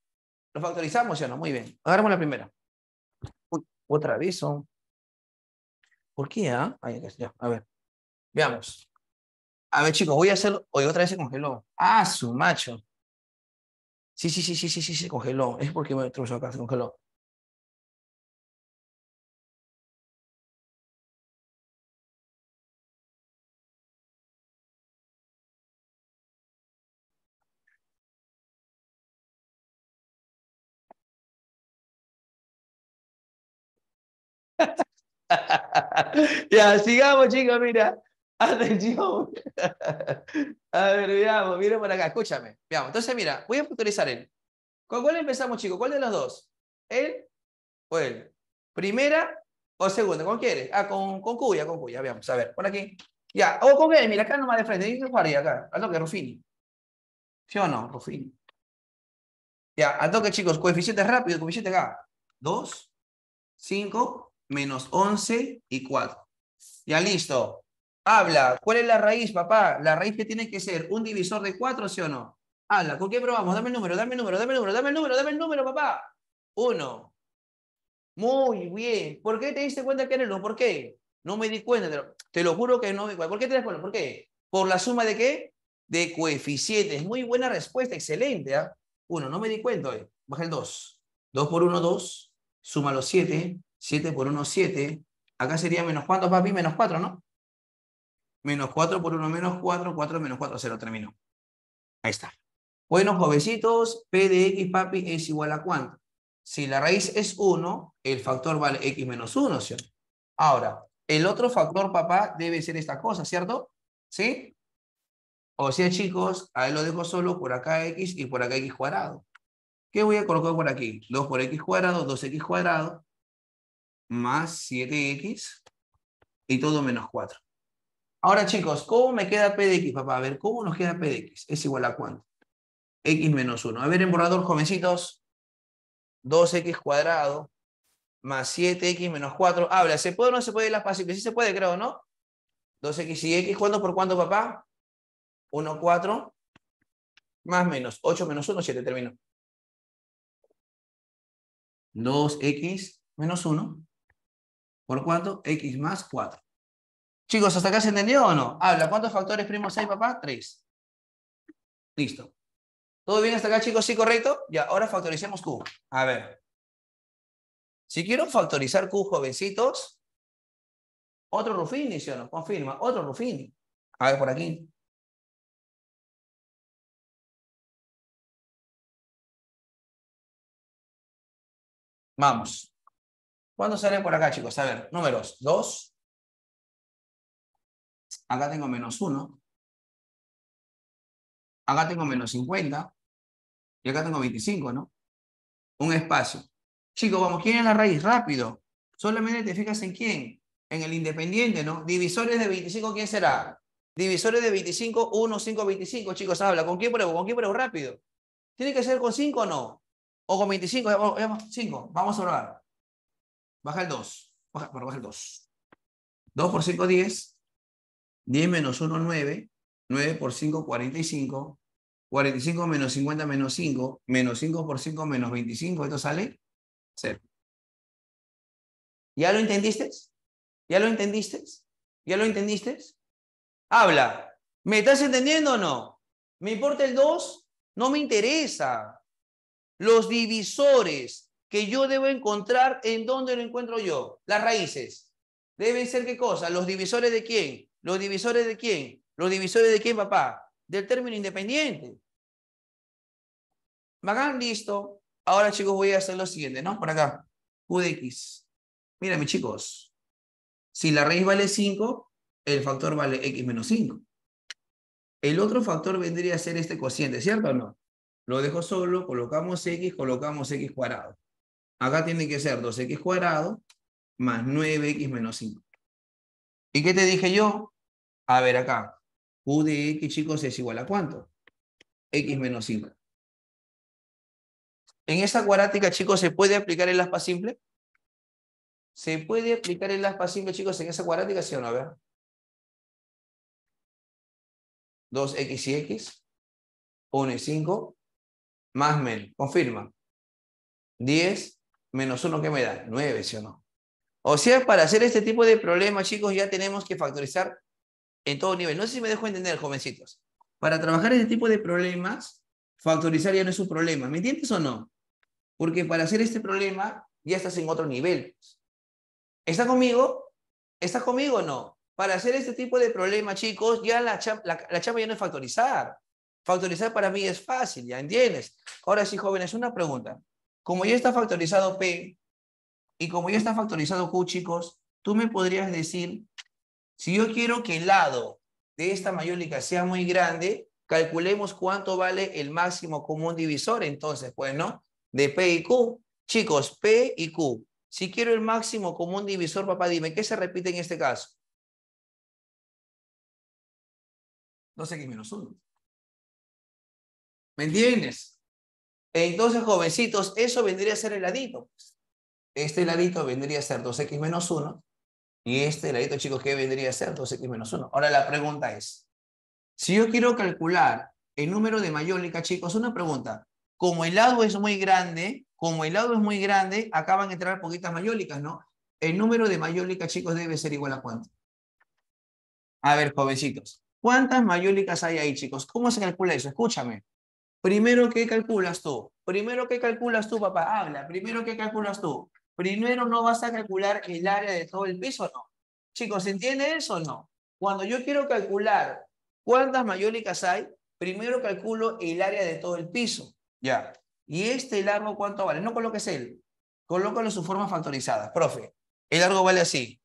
A: ¿Lo factorizamos, Muy bien. Agarramos la primera. otra vez son. ¿Por qué? Ah? a ver. Veamos. A ver, chicos, voy a hacer. Hoy otra vez se congeló.
B: Ah, su macho. Sí, sí, sí, sí, sí, sí, se congeló. Es porque me acá, se congeló. ya, sigamos, chicos, mira. Atención. A ver, veamos,
A: miren por acá, escúchame. Veamos. Entonces, mira, voy a futurizar él. ¿Con cuál empezamos, chicos? ¿Cuál de los dos? ¿Él o él? ¿Primera o segunda? ¿Con quién Ah, con, con Cuya, con Cuya. Veamos, a ver, por aquí. Ya, o con él, mira, acá nomás de frente. Dice Juárez, acá. Al toque, Rufini. ¿Sí o no? Rufini? Ya, al toque, chicos, Coeficiente rápido, coeficiente acá. Dos, cinco, menos 11 y 4. Ya listo. Habla. ¿Cuál es la raíz, papá? La raíz que tiene que ser un divisor de 4, ¿sí o no? Habla. ¿Con qué probamos? Dame el número, dame el número, dame el número, dame el número, dame el número, papá. 1. Muy bien. ¿Por qué te diste cuenta que era el 1? ¿Por qué? No me di cuenta. Te lo, juro que no me ¿Por qué te das cuenta? ¿Por qué? ¿Por la suma de qué? De coeficientes. Muy buena respuesta. Excelente. ¿ah? Uno, no me di cuenta hoy. Baja el 2. 2 por 1, 2. Suma los 7. 7 por 1, 7. Acá sería menos cuánto, papi, menos 4, ¿no? Menos 4 por 1, menos 4, 4 menos 4, 0, terminó. Ahí está. Bueno, jovencitos, P de X, papi, es igual a cuánto. Si la raíz es 1, el factor vale X menos 1, ¿cierto? Ahora, el otro factor, papá, debe ser esta cosa, ¿cierto? ¿Sí? O sea, chicos, ahí lo dejo solo por acá X y por acá X cuadrado. ¿Qué voy a colocar por aquí? 2 por X cuadrado, 2X cuadrado, más 7x y todo menos 4. Ahora chicos, ¿cómo me queda p de x, papá? A ver, ¿cómo nos queda p de x? Es igual a cuánto? x menos 1. A ver, en borrador, jovencitos, 2x cuadrado más 7x menos 4. Habla, ¿se puede o no se puede ir las fáciles? Sí se puede, creo, ¿no? 2x y x, ¿cuánto por cuánto, papá? 1, 4,
B: más menos 8 menos 1, 7, termino. 2x menos 1 ¿Por cuánto? X más 4.
A: Chicos, ¿hasta acá se entendió o no? Habla, ¿cuántos factores primos hay, papá? 3. Listo. ¿Todo bien hasta acá, chicos? ¿Sí, correcto? y ahora factoricemos Q.
B: A ver. Si quiero factorizar Q, jovencitos, otro Rufini, ¿sí o no? Confirma, otro Rufini. A ver, por aquí. Vamos. ¿Cuándo salen por acá, chicos? A ver, números. Dos. Acá tengo menos uno. Acá tengo menos 50. Y acá tengo 25, ¿no? Un espacio.
A: Chicos, vamos, ¿quién es la raíz? Rápido. Solamente te fijas en quién. En el independiente, ¿no? Divisores de 25, ¿quién será? Divisores de 25, 1, 5, 25. Chicos, habla. ¿Con quién pruebo? ¿Con quién pruebo? Rápido. ¿Tiene que ser con 5 o no? ¿O con 25? 5. Vamos a probar. Baja el 2. Baja, baja el 2. 2 por 5, 10. 10 menos 1, 9. 9 por 5, 45. 45 menos 50 menos 5. Menos 5 por 5 menos 25. Esto sale
B: 0. ¿Ya lo entendiste? ¿Ya lo entendiste? ¿Ya lo entendiste? Habla. ¿Me estás entendiendo o no?
A: ¿Me importa el 2? No me interesa. Los divisores que yo debo encontrar en dónde lo encuentro yo. Las raíces. Deben ser qué cosa? Los divisores de quién? Los divisores de quién? Los divisores de quién, papá? Del término independiente. Me listo. Ahora, chicos, voy a hacer lo siguiente, ¿no? Por acá. Q de X. mis chicos. Si la raíz vale 5, el factor vale X menos 5. El otro factor vendría a ser este cociente, ¿cierto o no? Lo dejo solo, colocamos X, colocamos X cuadrado. Acá tiene que ser 2x cuadrado más 9x menos 5. ¿Y qué te dije yo? A ver acá, u de x, chicos, es igual a cuánto? x menos 5. En esa cuadrática, chicos, ¿se puede aplicar el aspa simple? ¿Se puede aplicar el aspa simple, chicos, en esa cuadrática, sí
B: o no? A ver. 2x y x, 1 y 5, más menos. Confirma. 10
A: menos uno, ¿qué me da? Nueve, ¿sí o no? O sea, para hacer este tipo de problemas, chicos, ya tenemos que factorizar en todo nivel. No sé si me dejo entender, jovencitos. Para trabajar este tipo de problemas, factorizar ya no es un problema. ¿Me entiendes o no? Porque para hacer este problema, ya estás en otro nivel. ¿Estás conmigo? ¿Estás conmigo o no? Para hacer este tipo de problemas, chicos, ya la, chapa, ya no es factorizar. Factorizar para mí es fácil, ¿ya entiendes? Ahora sí, jóvenes, una pregunta como ya está factorizado P y como ya está factorizado Q, chicos, tú me podrías decir, si yo quiero que el lado de esta mayólica sea muy grande, calculemos cuánto vale el máximo común divisor, entonces, bueno, pues, De P y Q. Chicos, P y Q. Si quiero el máximo común divisor, papá, dime, ¿qué se repite en este caso?
B: 12 x menos 1. ¿Me entiendes? Entonces, jovencitos, eso vendría a ser ladito.
A: Pues. Este ladito vendría a ser 2x menos 1. Y este ladito, chicos, ¿qué vendría a ser? 2x menos 1. Ahora la pregunta es, si yo quiero calcular el número de mayólicas, chicos, una pregunta. Como el lado es muy grande, como el lado es muy grande, acaban van a entrar poquitas mayólicas, ¿no? El número de mayólicas, chicos, debe ser igual a cuánto. A ver, jovencitos, ¿cuántas mayólicas hay ahí, chicos? ¿Cómo se calcula eso? Escúchame. Primero, ¿qué calculas tú? Primero, ¿qué calculas tú, papá? Habla. Primero, ¿qué calculas tú? Primero, ¿no vas a calcular el área de todo el piso no? Chicos, ¿se entiende eso o no? Cuando yo quiero calcular cuántas mayólicas hay, primero calculo el área de todo el piso. Ya. ¿Y este largo cuánto vale? No coloques él. Colócalo en su forma factorizada. Profe, el largo vale así.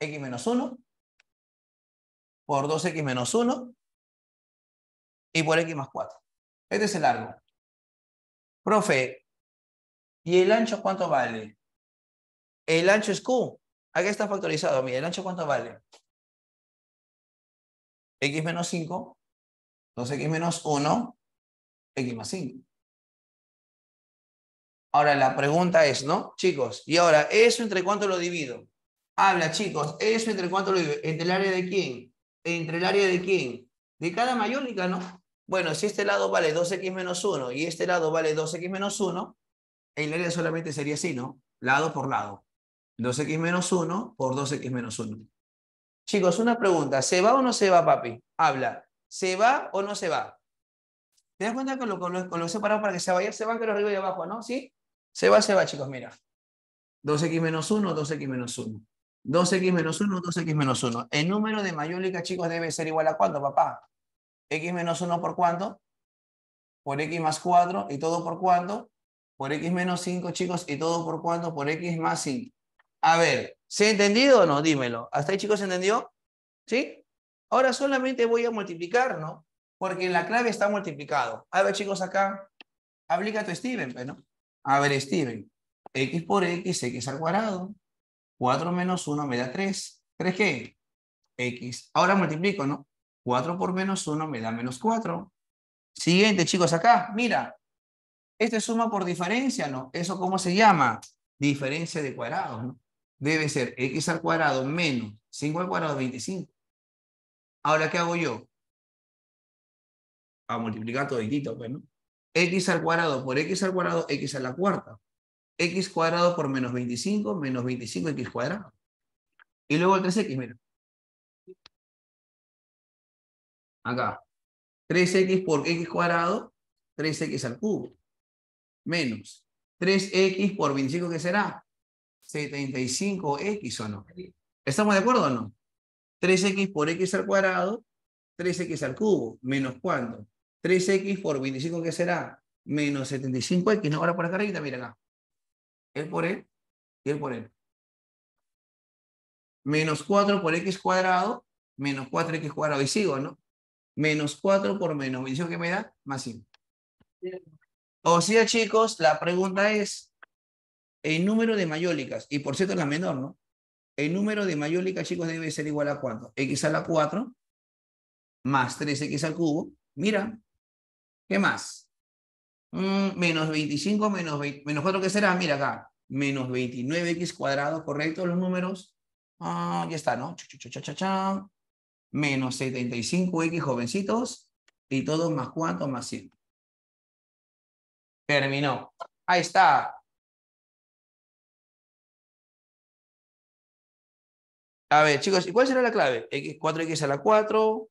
A: X menos 1
B: por 2X menos 1 y por X más 4. Este es el largo. Profe, ¿y el ancho cuánto vale? El ancho es Q. Aquí está factorizado. Mira, ¿el ancho cuánto vale? X menos 5, 2X menos 1, X más 5. Ahora la pregunta
A: es, ¿no? Chicos, y ahora, ¿eso entre cuánto lo divido? Habla, chicos, ¿eso entre cuánto lo divido? ¿Entre el área de quién? ¿Entre el área de quién? De cada mayónica, ¿no? Bueno, si este lado vale 2x menos 1 y este lado vale 2x menos 1, el área solamente sería así, ¿no? Lado por lado. 2x menos 1 por 2x menos 1. Chicos, una pregunta. ¿Se va o no se va, papi? Habla. ¿Se va o no se va? ¿Te das cuenta que lo, con lo, con separado para que se vaya? Se van los arriba y abajo, ¿no? ¿Sí? Se va, se va, chicos, mira. 2x menos 1, 2x menos 1. 2x menos 1, 2x menos 1. El número de mayólica, chicos, debe ser igual a cuánto, papá? x menos 1 por cuánto, por x más 4 y todo por cuánto, por x menos 5 chicos y todo por cuánto, por x más 5. A ver, ¿se ha entendido o no? Dímelo. ¿Hasta ahí chicos se entendió? ¿Sí? Ahora solamente voy a multiplicar, ¿no? Porque en la clave está multiplicado. A ver chicos acá, aplica tu Steven, pues, ¿no? A ver Steven, x por x, x al cuadrado, 4 menos 1 me da 3. ¿Crees qué? X. Ahora multiplico, ¿no? 4 por menos 1 me da menos 4. Siguiente, chicos, acá, mira. Este es suma por diferencia, ¿no? ¿Eso cómo se llama? Diferencia de cuadrados, ¿no? Debe ser x al cuadrado menos 5 al cuadrado,
B: 25. Ahora, ¿qué hago yo? A multiplicar toditito, pues, ¿no? x al cuadrado por x al cuadrado, x a la cuarta. x cuadrado por menos 25, menos 25x cuadrado. Y luego el 3x, mira. acá, 3x por x cuadrado, 3x al cubo, menos 3x por
A: 25, ¿qué será? 75x o no. ¿Estamos de acuerdo o no? 3x por x al cuadrado, 3x al cubo, menos cuánto? 3x por 25, ¿qué será? Menos 75x, ¿no? Ahora por acá arriba, mira acá. Él por él y él por él. Menos 4 por x cuadrado, menos 4x cuadrado, y sigo, ¿no? menos 4 por menos 25 que me da, más 5. O sea, chicos, la pregunta es, el número de mayólicas, y por cierto es la menor, ¿no? El número de mayólicas, chicos, debe ser igual a cuánto? X a la 4 más 3X al cubo. Mira, ¿qué más? Mm, menos 25 menos, 20, menos 4, ¿qué será? Mira acá, menos 29X cuadrado, ¿correcto? Los números. Ah, ya está, ¿no? Cha, cha, cha, menos 75x jovencitos y todos más cuánto más
B: 100. Terminó. Ahí está. A ver, chicos, ¿y cuál será la clave? 4x a la 4.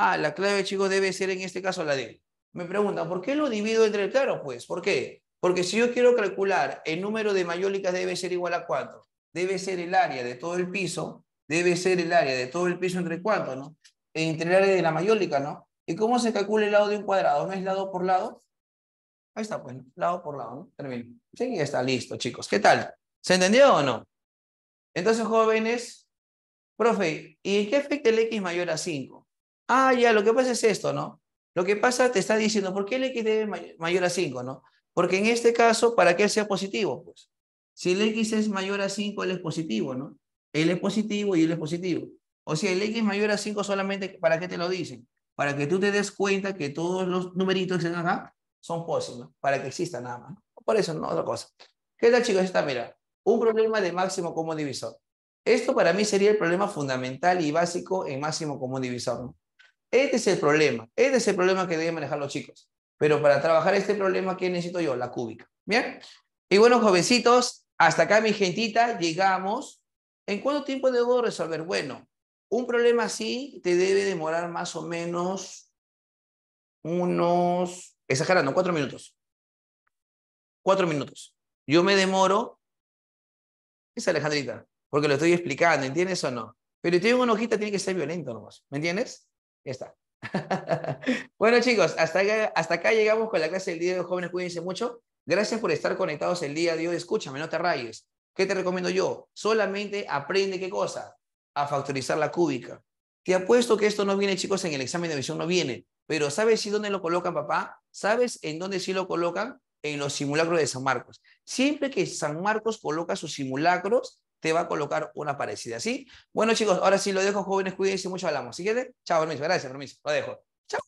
B: Ah, la clave, chicos, debe ser en este caso la D.
A: Me preguntan, ¿por qué lo divido entre el claro? Pues, ¿por qué? Porque si yo quiero calcular el número de mayólicas debe ser igual a 4, debe ser el área de todo el piso debe ser el área de todo el piso entre cuatro, ¿no? E entre el área de la mayólica, ¿no? ¿Y cómo se calcula el lado de un cuadrado? ¿No es lado por lado? Ahí está, pues, lado por lado, ¿no? Termino. Sí, ya está, listo, chicos. ¿Qué tal? ¿Se entendió o no? Entonces, jóvenes, profe, ¿y qué afecta el x mayor a 5? Ah, ya, lo que pasa es esto, ¿no? Lo que pasa te está diciendo, ¿por qué el x debe mayor a 5, no? Porque en este caso, para qué sea positivo, pues. Si el x es mayor a 5, él es positivo, ¿no? Él es positivo y él es positivo. O sea, el X mayor a 5 solamente, ¿para qué te lo dicen? Para que tú te des cuenta que todos los numeritos que están acá son posibles, para que exista nada más. Por eso, no otra cosa. ¿Qué tal, chicos? Esta, mira, un problema de máximo común divisor. Esto para mí sería el problema fundamental y básico en máximo común divisor. Este es el problema. Este es el problema que deben manejar los chicos. Pero para trabajar este problema, ¿qué necesito yo? La cúbica. ¿Bien? Y bueno, jovencitos, hasta acá, mi gentita, llegamos ¿En cuánto tiempo debo resolver? Bueno, un problema así te debe demorar más o menos unos, exagerando, cuatro minutos. Cuatro minutos. Yo me demoro, es Alejandrita, porque lo estoy explicando, ¿entiendes o no? Pero tengo una hojita, tiene que ser violento nomás, ¿me entiendes? Ya está. bueno chicos, hasta acá, hasta acá llegamos con la clase del día de los jóvenes, cuídense mucho. Gracias por estar conectados el día de hoy. Escúchame, no te rayes. ¿Qué te recomiendo yo? Solamente aprende qué cosa? A factorizar la cúbica. Te apuesto que esto no viene, chicos, en el examen de visión no viene, pero ¿sabes si dónde lo colocan, papá? ¿Sabes en dónde sí lo colocan? En los simulacros de San Marcos. Siempre que San Marcos coloca sus simulacros, te va a colocar una parecida, ¿sí? Bueno, chicos, ahora sí lo dejo, jóvenes, cuídense mucho, hablamos. Siguiente, chao, permiso, gracias, permiso, lo dejo. Chao.